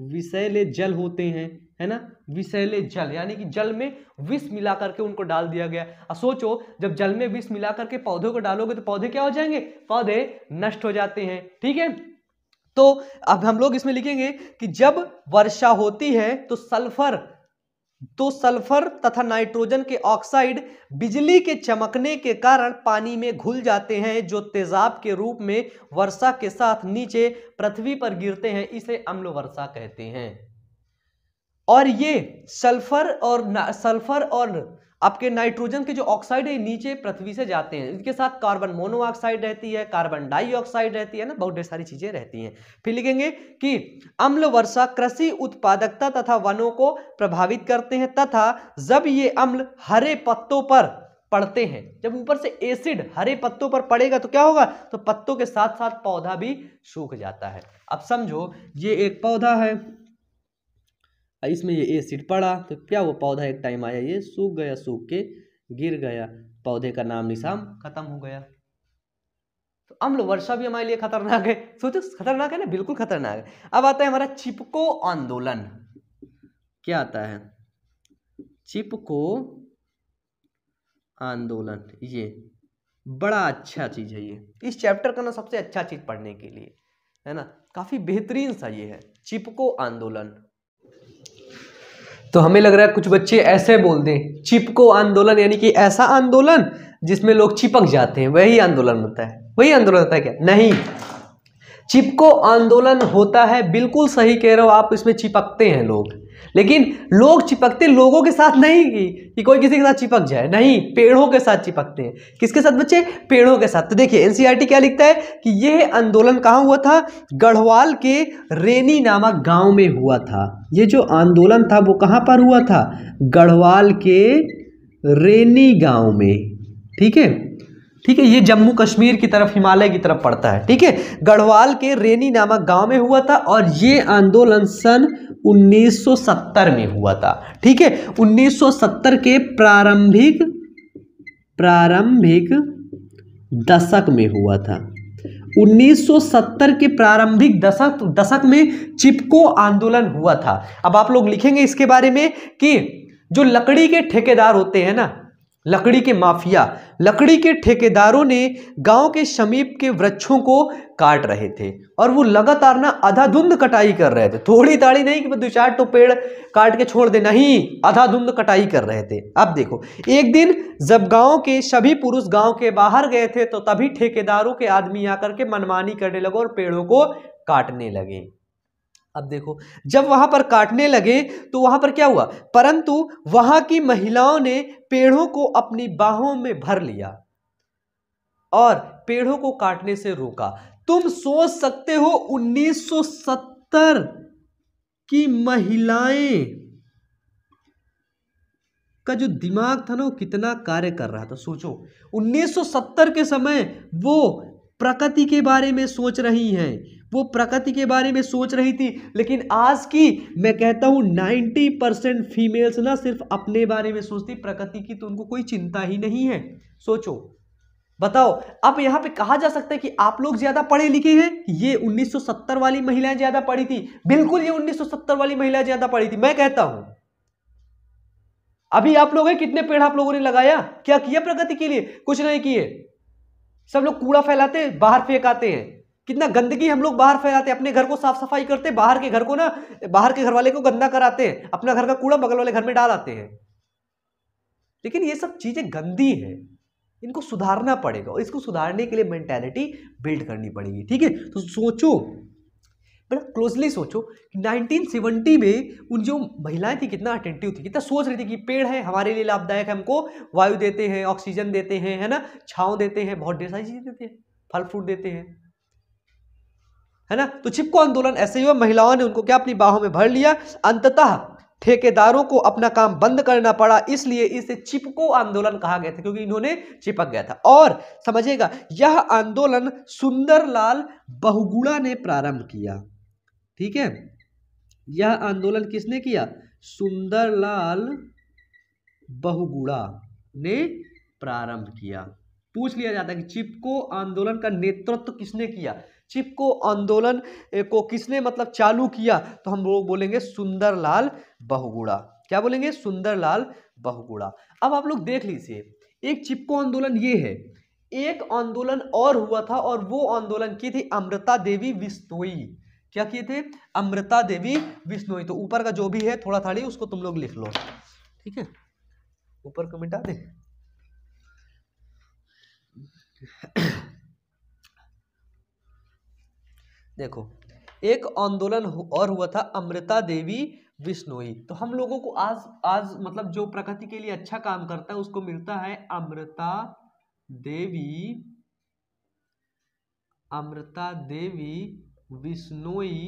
Speaker 1: विषैले जल होते हैं है ना विषैले जल यानी कि जल में विष मिला करके उनको डाल दिया गया और सोचो जब जल में विष मिला करके पौधों को डालोगे तो पौधे क्या हो जाएंगे पौधे नष्ट हो जाते हैं ठीक है तो अब हम लोग इसमें लिखेंगे कि जब वर्षा होती है तो सल्फर तो सल्फर तथा नाइट्रोजन के ऑक्साइड बिजली के चमकने के कारण पानी में घुल जाते हैं जो तेजाब के रूप में वर्षा के साथ नीचे पृथ्वी पर गिरते हैं इसे अम्ल वर्षा कहते हैं और ये सल्फर और सल्फर और आपके नाइट्रोजन के जो ऑक्साइड है नीचे पृथ्वी से जाते हैं इनके साथ कार्बन मोनोऑक्साइड रहती है कार्बन डाइऑक्साइड रहती है ना बहुत ढेर सारी चीजें रहती हैं फिर लिखेंगे कि अम्ल वर्षा कृषि उत्पादकता तथा वनों को प्रभावित करते हैं तथा जब ये अम्ल हरे पत्तों पर पड़ते हैं जब ऊपर से एसिड हरे पत्तों पर पड़ेगा तो क्या होगा तो पत्तों के साथ साथ पौधा भी सूख जाता है अब समझो ये एक पौधा है इसमें ये एसिड पड़ा तो क्या वो पौधा एक टाइम आया ये सूख गया सूख के गिर गया पौधे का नाम निशान खत्म हो गया तो अम्ल वर्षा भी हमारे लिए खतरनाक है सोचो खतरनाक है ना बिल्कुल खतरनाक है अब आता है हमारा चिपको आंदोलन क्या आता है चिपको आंदोलन ये बड़ा अच्छा चीज़ है ये इस चैप्टर का ना सबसे अच्छा चीज़ पढ़ने के लिए है ना काफ़ी बेहतरीन सा ये है चिपको आंदोलन तो हमें लग रहा है कुछ बच्चे ऐसे बोल दें चिपको आंदोलन यानी कि ऐसा आंदोलन जिसमें लोग चिपक जाते हैं वही आंदोलन होता है वही आंदोलन होता है क्या नहीं चिपको आंदोलन होता है बिल्कुल सही कह रहे हो आप इसमें चिपकते हैं लोग लेकिन लोग चिपकते लोगों के साथ नहीं कि, कि कोई किसी के साथ चिपक जाए नहीं पेड़ों के साथ चिपकते हैं किसके साथ बच्चे पेड़ों के साथ तो देखिए एनसीईआरटी क्या लिखता है कि यह आंदोलन कहाँ हुआ था गढ़वाल के रेनी नामक गांव में हुआ था ये जो आंदोलन था वो कहाँ पर हुआ था गढ़वाल के रेनी गाँव में ठीक है ठीक है ये जम्मू कश्मीर की तरफ हिमालय की तरफ पड़ता है ठीक है गढ़वाल के रेनी नामक गांव में हुआ था और ये आंदोलन सन 1970 में हुआ था ठीक है 1970 के प्रारंभिक प्रारंभिक दशक में हुआ था 1970 के प्रारंभिक दशक दशक में चिपको आंदोलन हुआ था अब आप लोग लिखेंगे इसके बारे में कि जो लकड़ी के ठेकेदार होते हैं ना लकड़ी के माफिया लकड़ी के ठेकेदारों ने गांव के समीप के वृक्षों को काट रहे थे और वो लगातार ना अधाधुंध कटाई कर रहे थे थोड़ी ताड़ी नहीं कि दो चार तो पेड़ काट के छोड़ दे नहीं अधाधुंध कटाई कर रहे थे अब देखो एक दिन जब गांव के सभी पुरुष गांव के बाहर गए थे तो तभी ठेकेदारों के आदमी आकर के मनमानी करने लगे और पेड़ों को काटने लगे अब देखो जब वहां पर काटने लगे तो वहां पर क्या हुआ परंतु वहां की महिलाओं ने पेड़ों को अपनी बाहों में भर लिया और पेड़ों को काटने से रोका तुम सोच सकते हो 1970 की महिलाएं का जो दिमाग था ना वो कितना कार्य कर रहा था सोचो 1970 के समय वो प्रकृति के बारे में सोच रही हैं वो प्रकृति के बारे में सोच रही थी लेकिन आज की मैं कहता हूँ नाइन्टी परसेंट फीमेल्स ना सिर्फ अपने बारे में सोचती प्रकृति की तो उनको कोई चिंता ही नहीं है सोचो बताओ अब यहाँ पे कहा जा सकता है कि आप लोग ज्यादा पढ़े लिखे हैं ये 1970 वाली महिलाएं ज्यादा पढ़ी थी बिल्कुल ये 1970 वाली महिलाएं ज्यादा पढ़ी थी मैं कहता हूं अभी आप लोग हैं कितने पेड़ आप लोगों ने लगाया क्या किया प्रगति के लिए कुछ नहीं किए सब लोग कूड़ा फैलाते बाहर फेंकाते हैं कितना गंदगी हम लोग बाहर फैलाते हैं अपने घर को साफ सफाई करते हैं बाहर के घर को ना बाहर के घर वाले को गंदा कराते हैं अपना घर का कूड़ा बगल वाले घर में डाल आते हैं लेकिन ये सब चीज़ें गंदी है इनको सुधारना पड़ेगा और इसको सुधारने के लिए मेंटेलिटी बिल्ड करनी पड़ेगी ठीक है तो सोचो बड़ा क्लोजली सोचो कि 1970 में उन जो महिलाएं थी कितना अटेंटिव थी कितना सोच रही थी कि पेड़ है हमारे लिए लाभदायक है हमको वायु देते हैं ऑक्सीजन देते हैं है ना छाँव देते हैं बहुत ढेर सारी चीज़ें देते हैं फल फ्रूट देते हैं है ना तो छिपको आंदोलन ऐसे ही हुआ महिलाओं ने उनको क्या अपनी बाहों में भर लिया अंततः ठेकेदारों को अपना काम बंद करना पड़ा इसलिए इसे चिपको आंदोलन कहा गया था क्योंकि इन्होंने चिपक गया था और समझिएगा यह आंदोलन सुंदरलाल बहुगुणा ने प्रारंभ किया ठीक है यह आंदोलन किसने किया सुंदरलाल बहुगुड़ा ने प्रारंभ किया पूछ लिया जाता है कि चिपको आंदोलन का नेतृत्व तो किसने किया चिपको आंदोलन को किसने मतलब चालू किया तो हम लोग बोलेंगे सुंदरलाल बहुगुड़ा क्या बोलेंगे सुंदरलाल बहुगुड़ा अब आप लोग देख लीजिए एक चिपको आंदोलन ये है एक आंदोलन और हुआ था और वो आंदोलन की थी अमृता देवी विश्नोई क्या किए थे अमृता देवी विश्नोई तो ऊपर का जो भी है थोड़ा थाड़ी उसको तुम लोग लिख लो ठीक है ऊपर कमेंट आ दे देखो एक आंदोलन और हुआ था अमृता देवी विष्णोई तो हम लोगों को आज आज मतलब जो प्रकृति के लिए अच्छा काम करता है उसको मिलता है अमृता देवी अमृता देवी विष्णोई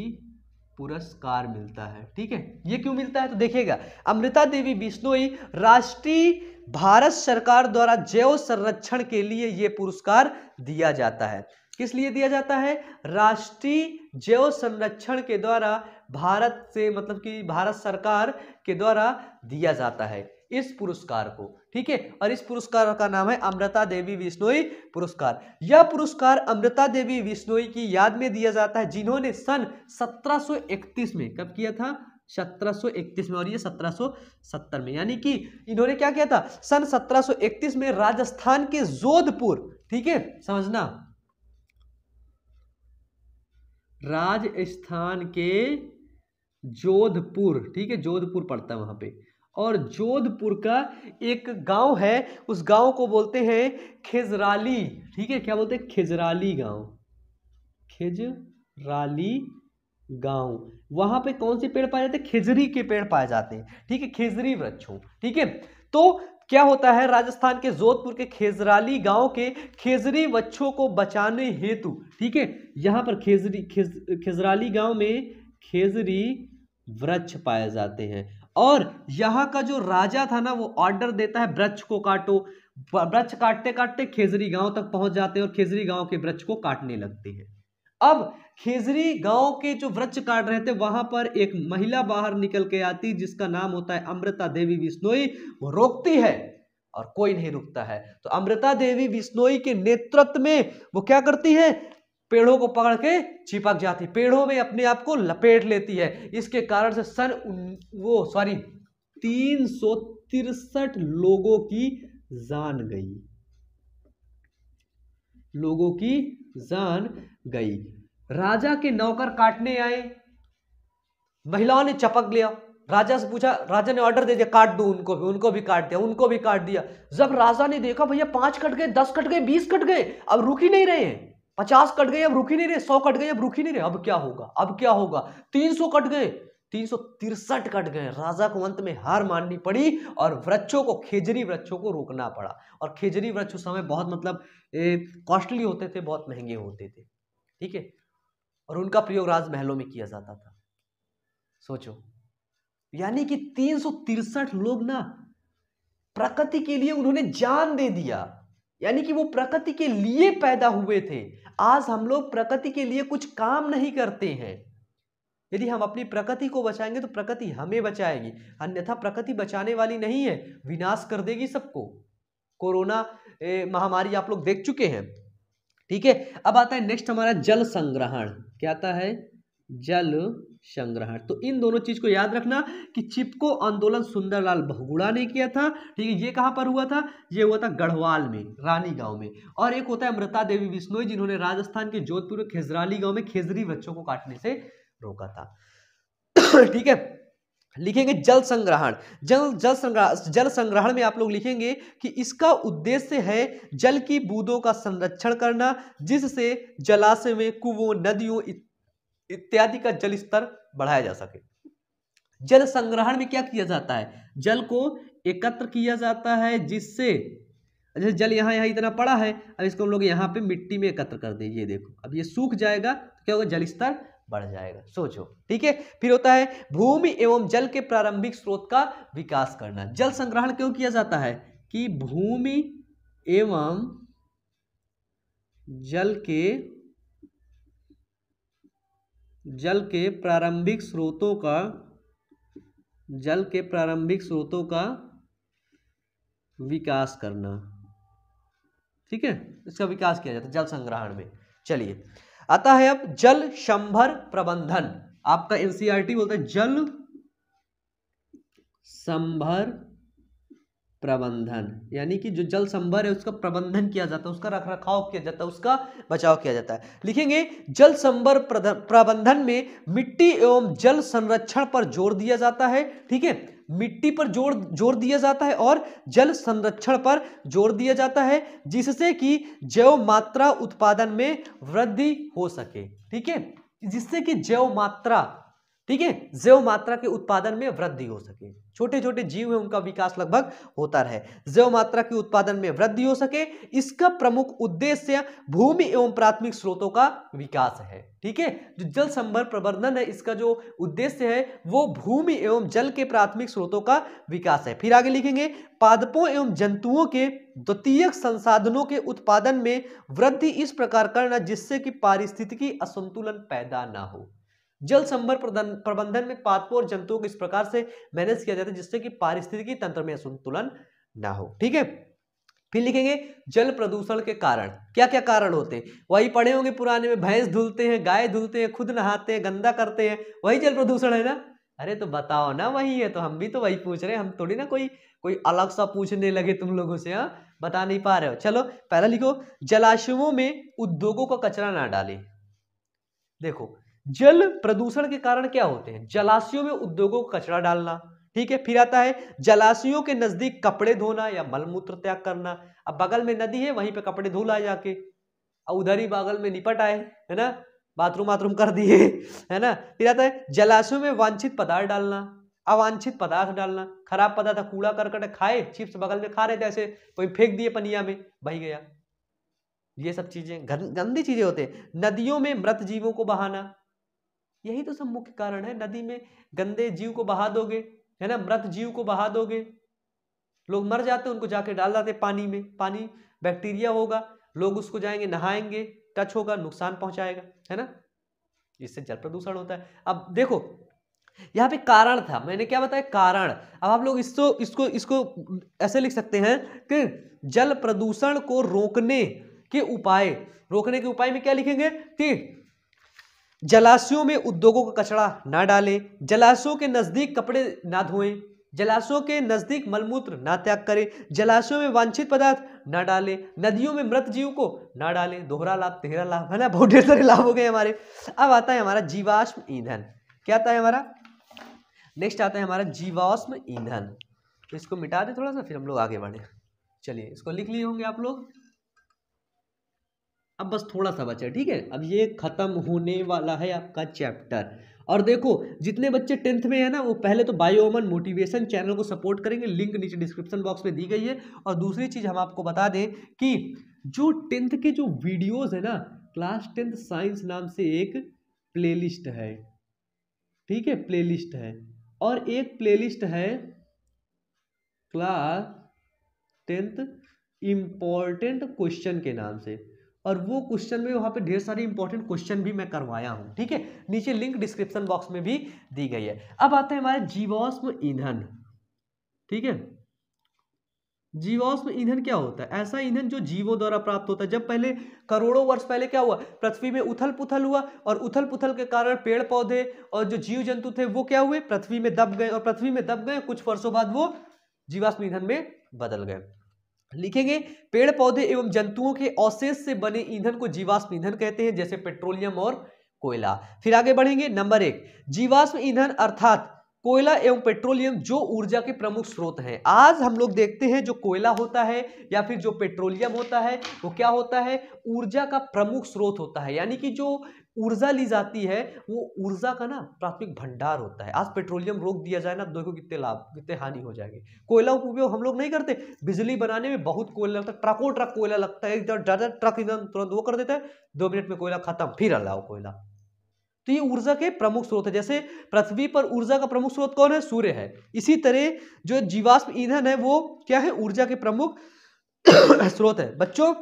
Speaker 1: पुरस्कार मिलता है ठीक है ये क्यों मिलता है तो देखिएगा अमृता देवी बिश्नोई राष्ट्रीय भारत सरकार द्वारा जैव संरक्षण के लिए ये पुरस्कार दिया जाता है किस लिए दिया जाता है राष्ट्रीय जैव संरक्षण के द्वारा भारत से मतलब कि भारत सरकार के द्वारा दिया जाता है इस पुरस्कार को ठीक है और इस पुरस्कार का नाम है अमृता देवी विष्णोई पुरस्कार यह पुरस्कार अमृता देवी विष्णोई की याद में दिया जाता है जिन्होंने सन 1731 में कब किया था 1731 में और ये 1770 में यानी कि इन्होंने क्या किया था सन 1731 में राजस्थान के जोधपुर ठीक है समझना राजस्थान के जोधपुर ठीक है जोधपुर पड़ता है वहां पे और जोधपुर का एक गांव है उस गांव को बोलते हैं खेजराली ठीक है क्या बोलते हैं खिजराली गांव खिजराली गांव वहां पे कौन से पेड़ पाए जाते हैं खेजरी के पेड़ पाए जाते हैं ठीक है खेजरी वृक्षों ठीक है तो क्या होता है राजस्थान के जोधपुर के खेजराली गांव के खेजरी बच्चों को बचाने हेतु ठीक है यहाँ पर खेजरी खेज खेजराली गांव में खेजरी वृक्ष पाए जाते हैं और यहाँ का जो राजा था ना वो ऑर्डर देता है वृक्ष को काटो वृक्ष काटते काटते खेजरी गांव तक पहुंच जाते हैं और खेजरी गांव के वृक्ष को काटने लगते हैं अब खेजरी गांव के जो वृक्ष काट रहे थे वहां पर एक महिला बाहर निकल के आती जिसका नाम होता है अमृता देवी विष्णोई वो रोकती है और कोई नहीं रुकता है तो अमृता देवी विष्णोई के नेतृत्व में वो क्या करती है पेड़ों को पकड़ के चिपक जाती पेड़ों में अपने आप को लपेट लेती है इसके कारण से सन वो सॉरी तीन सौ तिरसठ लोगों की जान गई लोगों की जान गई राजा के नौकर काटने आए महिलाओं ने चपक लिया राजा से पूछा राजा ने ऑर्डर दे दिया काट दो उनको भी उनको भी काट दिया उनको भी काट दिया जब राजा ने देखा भैया पांच कट गए दस कट गए बीस कट गए अब रुक ही नहीं रहे हैं पचास कट गए अब रुक ही नहीं रहे सौ कट गए अब रुक ही नहीं रहे अब क्या होगा अब क्या होगा तीन सौ कट गए तीन सौ तिरसठ कट गए राजा को अंत में हार माननी पड़ी और वृक्षों को खेजरी वृक्षों को रोकना पड़ा और खेजरी वृक्ष उस समय बहुत मतलब कॉस्टली होते थे बहुत महंगे होते थे ठीक है और उनका प्रयोग राजमहलों में किया जाता था सोचो यानी कि तीन लोग ना प्रकृति के लिए उन्होंने जान दे दिया यानी कि वो प्रकृति के लिए पैदा हुए थे आज हम लोग प्रकृति के लिए कुछ काम नहीं करते हैं यदि हम अपनी प्रकृति को बचाएंगे तो प्रकृति हमें बचाएगी अन्यथा प्रकृति बचाने वाली नहीं है विनाश कर देगी सबको कोरोना महामारी आप लोग देख चुके हैं ठीक है अब आता है नेक्स्ट हमारा जल संग्रहण क्या आता है जल संग्रहण तो इन दोनों चीज को याद रखना कि चिपको आंदोलन सुंदरलाल बहुगुड़ा ने किया था ठीक है ये कहां पर हुआ था ये हुआ था गढ़वाल में रानी गांव में और एक होता है अमृता देवी बिश्नोई जिन्होंने राजस्थान के जोधपुर खेजराली गांव में खेजरी बच्चों को काटने से रोका था ठीक है लिखेंगे जल संग्रहण जल जल संग्रह जल संग्रहण में आप लोग लिखेंगे कि इसका उद्देश्य है जल की बूंदों का संरक्षण करना जिससे जलाशय में कुओं नदियों इत्यादि का जल स्तर बढ़ाया जा सके जल संग्रहण में क्या किया जाता है जल को एकत्र किया जाता है जिससे जैसे जल यहाँ यहाँ इतना पड़ा है अब इसको हम लोग यहाँ पे मिट्टी में एकत्र कर दें ये देखो अब ये सूख जाएगा तो क्या होगा जल स्तर बढ़ जाएगा सोचो ठीक है फिर होता है भूमि एवं जल के प्रारंभिक स्रोत का विकास करना जल संग्रहण क्यों किया जाता है कि भूमि एवं जल के जल के प्रारंभिक स्रोतों का जल के प्रारंभिक स्रोतों का विकास करना ठीक है इसका विकास किया जाता है जल संग्रहण में चलिए आता है अब जल संभर प्रबंधन आपका एनसीईआरटी e बोलता है जल संभर प्रबंधन यानी कि जो जल संभर है उसका प्रबंधन किया जाता है उसका रख रखाव किया जाता है उसका बचाव किया जाता है लिखेंगे जल संभर प्रबंधन में मिट्टी एवं जल संरक्षण पर जोर दिया जाता है ठीक है मिट्टी पर जोर जोर दिया जाता है और जल संरक्षण पर जोर दिया जाता है जिससे कि जैव मात्रा उत्पादन में वृद्धि हो सके ठीक है जिससे कि जैव मात्रा ठीक है जैव मात्रा के उत्पादन में वृद्धि हो सके छोटे छोटे जीव है उनका विकास लगभग होता रहे जैव मात्रा के उत्पादन में वृद्धि हो सके इसका प्रमुख उद्देश्य भूमि एवं प्राथमिक स्रोतों का विकास है ठीक है जो जल संभर प्रबंधन है इसका जो उद्देश्य है वो भूमि एवं जल के प्राथमिक स्रोतों का विकास है फिर आगे लिखेंगे पादपों एवं जंतुओं के द्वितीय संसाधनों के उत्पादन में वृद्धि इस प्रकार करना जिससे कि पारिस्थितिकी असंतुलन पैदा ना हो जल संभर प्रबंधन में पादपों और जंतुओं को इस प्रकार से मैनेज किया जाता है जिससे कि पारिस्थितिकी तंत्र में असंतुलन ना हो ठीक है फिर लिखेंगे जल प्रदूषण के कारण क्या क्या कारण होते हैं वही पढ़े होंगे पुराने में भैंस धुलते हैं गाय धुलते हैं खुद नहाते हैं गंदा करते हैं वही जल प्रदूषण है ना अरे तो बताओ ना वही है तो हम भी तो वही पूछ रहे हैं हम थोड़ी ना कोई कोई अलग सा पूछने लगे तुम लोगों से हाँ बता नहीं पा रहे हो चलो पहला लिखो जलाशयों में उद्योगों का कचरा ना डाले देखो जल प्रदूषण के कारण क्या होते हैं जलाशयों में उद्योगों का कचरा डालना ठीक है फिर आता है जलाशयों के नजदीक कपड़े धोना या मलमूत्र त्याग करना अब बगल में नदी है वहीं पे कपड़े धो लाए जाके और उधर ही बगल में निपट आए है ना बाथरूम बाथरूम कर दिए है ना फिर आता है जलाशयों में वांछित पदार्थ डालना अवांछित पदार्थ डालना खराब पदार्थ कूड़ा करकट खाए चिप्स बगल में खा रहे थे ऐसे कोई फेंक दिए पनिया में बही गया ये सब चीजें गंदी चीजें होते हैं नदियों में मृत जीवों को बहाना यही तो सब मुख्य कारण है नदी में गंदे जीव को बहा दोगे है ना मृत जीव को बहा दोगे लोग मर जाते उनको जाके डाल जाते पानी में पानी बैक्टीरिया होगा लोग उसको जाएंगे नहाएंगे टच होगा नुकसान पहुंचाएगा है ना इससे जल प्रदूषण होता है अब देखो यहाँ पे कारण था मैंने क्या बताया कारण अब आप लोग इसको इसको इसको ऐसे लिख सकते हैं कि जल प्रदूषण को रोकने के उपाय रोकने के उपाय में क्या लिखेंगे कि जलाशयों में उद्योगों का कचरा ना डालें जलाशयों के नज़दीक कपड़े ना धोएं जलाशयों के नज़दीक मलमूत्र ना त्याग करें जलाशयों में वांछित पदार्थ ना डालें नदियों में मृत जीव को ना डालें दोहरा लाभ तेहरा लाभ है ना बहुत ढेर सारे लाभ हो गए हमारे अब आता है हमारा जीवाश्म ईंधन क्या आता है हमारा नेक्स्ट आता है हमारा जीवाश्म ईंधन तो इसको मिटा दें थोड़ा सा फिर हम लोग आगे बढ़े चलिए इसको लिख लिए होंगे आप लोग अब बस थोड़ा सा बचा ठीक है अब ये ख़त्म होने वाला है आपका चैप्टर और देखो जितने बच्चे टेंथ में है ना वो पहले तो बायोमन मोटिवेशन चैनल को सपोर्ट करेंगे लिंक नीचे डिस्क्रिप्शन बॉक्स में दी गई है और दूसरी चीज़ हम आपको बता दें कि जो टेंथ के जो वीडियोज है ना क्लास टेंथ साइंस नाम से एक प्ले है ठीक है प्ले है और एक प्ले है क्लास टेंथ इम्पॉर्टेंट क्वेश्चन के नाम से और वो क्वेश्चन में वहाँ पे ढेर सारे इंपॉर्टेंट क्वेश्चन भी मैं करवाया हूँ ठीक है नीचे लिंक डिस्क्रिप्शन बॉक्स में भी दी गई है अब आता है हमारे जीवाश्म ईंधन ठीक है जीवाश्म ईंधन क्या होता है ऐसा ईंधन जो जीवों द्वारा प्राप्त होता है जब पहले करोड़ों वर्ष पहले क्या हुआ पृथ्वी में उथल पुथल हुआ और उथल पुथल के कारण पेड़ पौधे और जो जीव जंतु थे वो क्या हुए पृथ्वी में दब गए और पृथ्वी में दब गए कुछ वर्षों बाद वो जीवाश्म ईंधन में बदल गए लिखेंगे पेड़ पौधे एवं जंतुओं के अवशेष से बने ईंधन को जीवाश्म ईंधन कहते हैं जैसे पेट्रोलियम और कोयला फिर आगे बढ़ेंगे नंबर एक जीवाश्म ईंधन अर्थात कोयला एवं पेट्रोलियम जो ऊर्जा के प्रमुख स्रोत हैं आज हम लोग देखते हैं जो कोयला होता है या फिर जो पेट्रोलियम होता है वो क्या होता है ऊर्जा का प्रमुख स्रोत होता है यानी कि जो ऊर्जा ली जाती है वो ऊर्जा का ना प्राथमिक भंडार होता है आज पेट्रोलियम रोक दिया जाए ना तो देखो कितने लाभ कितने हानि हो जाएगी कोयला उपयोग हम लोग नहीं करते बिजली बनाने में बहुत कोयला लगता मतलब है ट्रकों ट्रक कोयला लगता है एकदम ज़्यादा ट्रक एकदम तुरंत वो कर देता है दो मिनट में कोयला खत्म फिर अलाओ कोयला तो ये ऊर्जा के प्रमुख स्रोत है जैसे पृथ्वी पर ऊर्जा का प्रमुख स्रोत कौन है सूर्य है इसी तरह जो जीवाश्म ईंधन है वो क्या है ऊर्जा के प्रमुख स्रोत है बच्चों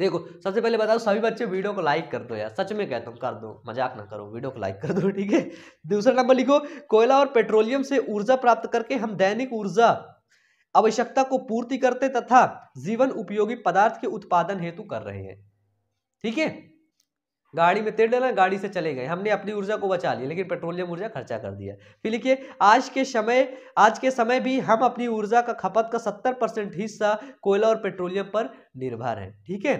Speaker 1: देखो सबसे पहले बताओ सभी बच्चे वीडियो को लाइक कर दो यार सच में कहता हूँ कर दो मजाक ना करो वीडियो को लाइक कर दो ठीक है दूसरा नंबर लिखो कोयला और पेट्रोलियम से ऊर्जा प्राप्त करके हम दैनिक ऊर्जा आवश्यकता को पूर्ति करते तथा जीवन उपयोगी पदार्थ के उत्पादन हेतु कर रहे हैं ठीक है गाड़ी में तेल डाला गाड़ी से चले गए हमने अपनी ऊर्जा को बचा लिया लेकिन पेट्रोलियम ऊर्जा खर्चा कर दिया फिर लिखिए आज के समय आज के समय भी हम अपनी ऊर्जा का खपत का सत्तर परसेंट हिस्सा कोयला और पेट्रोलियम पर निर्भर है ठीक है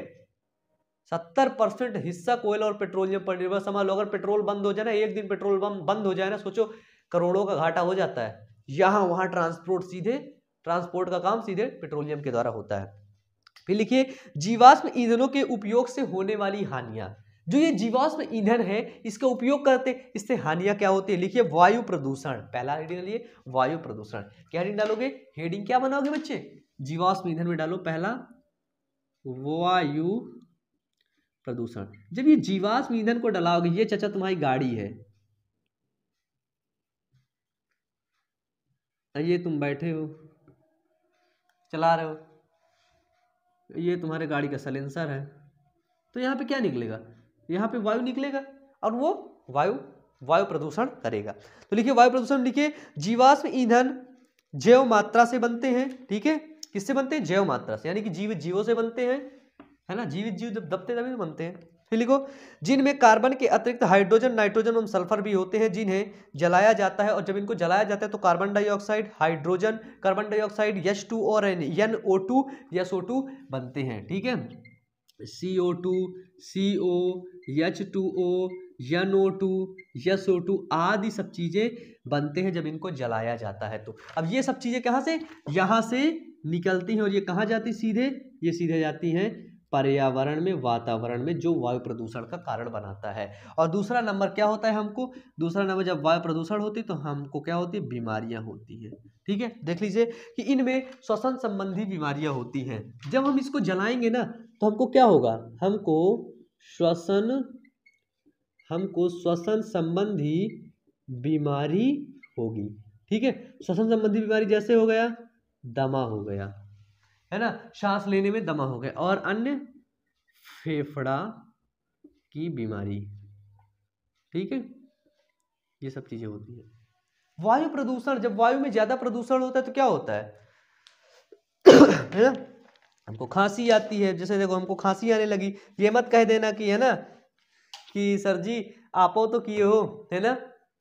Speaker 1: सत्तर परसेंट हिस्सा कोयला और पेट्रोलियम पर निर्भर समझ लो अगर पेट्रोल बंद हो जाए ना एक दिन पेट्रोल बम बंद हो जाए ना सोचो करोड़ों का घाटा हो जाता है यहाँ वहाँ ट्रांसपोर्ट सीधे ट्रांसपोर्ट का काम सीधे पेट्रोलियम के द्वारा होता है फिर लिखिए जीवाश्म ईंधनों के उपयोग से होने वाली हानियाँ जो ये जीवाश्म ईंधन है इसका उपयोग करते इससे हानियां क्या होती है लिखिए वायु प्रदूषण पहला हेडिंग डालिए वायु प्रदूषण क्या हेडिंग डालोगे हेडिंग क्या बनाओगे बच्चे जीवाश्म ईंधन में डालो पहला वायु प्रदूषण जब ये जीवाश्म ईंधन को डलाओगे ये चचा तुम्हारी गाड़ी है ये तुम बैठे हो चला रहे हो ये तुम्हारे गाड़ी का सलेंसर है तो यहाँ पे क्या निकलेगा यहाँ पे वायु निकलेगा और वो वायु वायु प्रदूषण करेगा तो लिखिए वायु प्रदूषण लिखिए जीवाश्म ईंधन जैव मात्रा से बनते हैं ठीक है किससे बनते हैं जैव मात्रा से यानी कि जीवित जीवों से बनते हैं है ना जीवित जीव जब दबते तभी तो बनते हैं फिर लिखो जिनमें कार्बन के अतिरिक्त हाइड्रोजन नाइट्रोजन और सल्फर भी होते हैं जिन्हें जलाया जाता है और जब इनको जलाया जाता है तो carbon dioxide hydrogen carbon dioxide S two और N O two S O two बनते हैं ठीक है C O two C O H two O N O two S O two आदि सब चीज़ें बनते हैं जब इनको जलाया जाता है तो अब ये सब चीज़ें कहाँ से यहाँ से निकलती हैं और ये कहाँ जाती सीधे ये सीधे जाती हैं पर्यावरण में वातावरण में जो वायु प्रदूषण का कारण बनाता है और दूसरा नंबर क्या होता है हमको दूसरा नंबर जब वायु प्रदूषण होती है तो हमको क्या होती है बीमारियां होती हैं ठीक है देख लीजिए कि इनमें श्वसन संबंधी बीमारियां होती हैं जब हम इसको जलाएंगे ना तो हमको क्या होगा हमको श्वसन हमको श्वसन संबंधी बीमारी होगी ठीक है श्वसन संबंधी बीमारी जैसे हो गया दमा हो गया है ना सांस लेने में दमा हो गया और अन्य फेफड़ा की बीमारी ठीक है ये सब चीज़ें होती है वायु प्रदूषण जब वायु में ज़्यादा प्रदूषण होता है तो क्या होता है है ना हमको खांसी आती है जैसे देखो हमको खांसी आने लगी ये मत कह देना कि है ना कि सर जी आपो तो किए हो है ना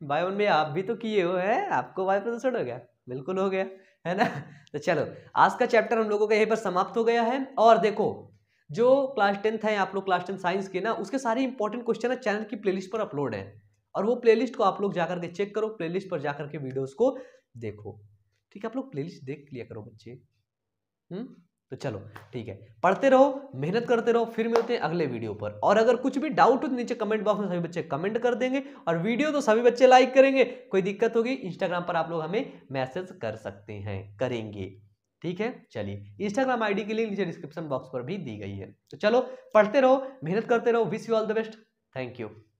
Speaker 1: भाई उनमें आप भी तो किए हो है आपको वायु प्रदूषण तो हो गया बिल्कुल हो गया है ना तो चलो आज का चैप्टर हम लोगों का यहीं पर समाप्त हो गया है और देखो जो क्लास टेंथ है आप लोग क्लास टेंथ साइंस के ना उसके सारे इंपॉर्टेंट क्वेश्चन है चैनल की प्लेलिस्ट पर अपलोड है और वो प्लेलिस्ट को आप लोग जाकर के चेक करो प्लेलिस्ट पर जाकर के वीडियोस को देखो ठीक है आप लोग प्लेलिस्ट देख लिया करो बच्चे हम्म तो चलो ठीक है पढ़ते रहो मेहनत करते रहो फिर मिलते हैं अगले वीडियो पर और अगर कुछ भी डाउट हो तो नीचे कमेंट बॉक्स में सभी बच्चे कमेंट कर देंगे और वीडियो तो सभी बच्चे लाइक करेंगे कोई दिक्कत होगी इंस्टाग्राम पर आप लोग हमें मैसेज कर सकते हैं करेंगे ठीक है चलिए इंस्टाग्राम आईडी की लिंक नीचे डिस्क्रिप्शन बॉक्स पर भी दी गई है तो चलो पढ़ते रहो मेहनत करते रहो wish you all the best thank you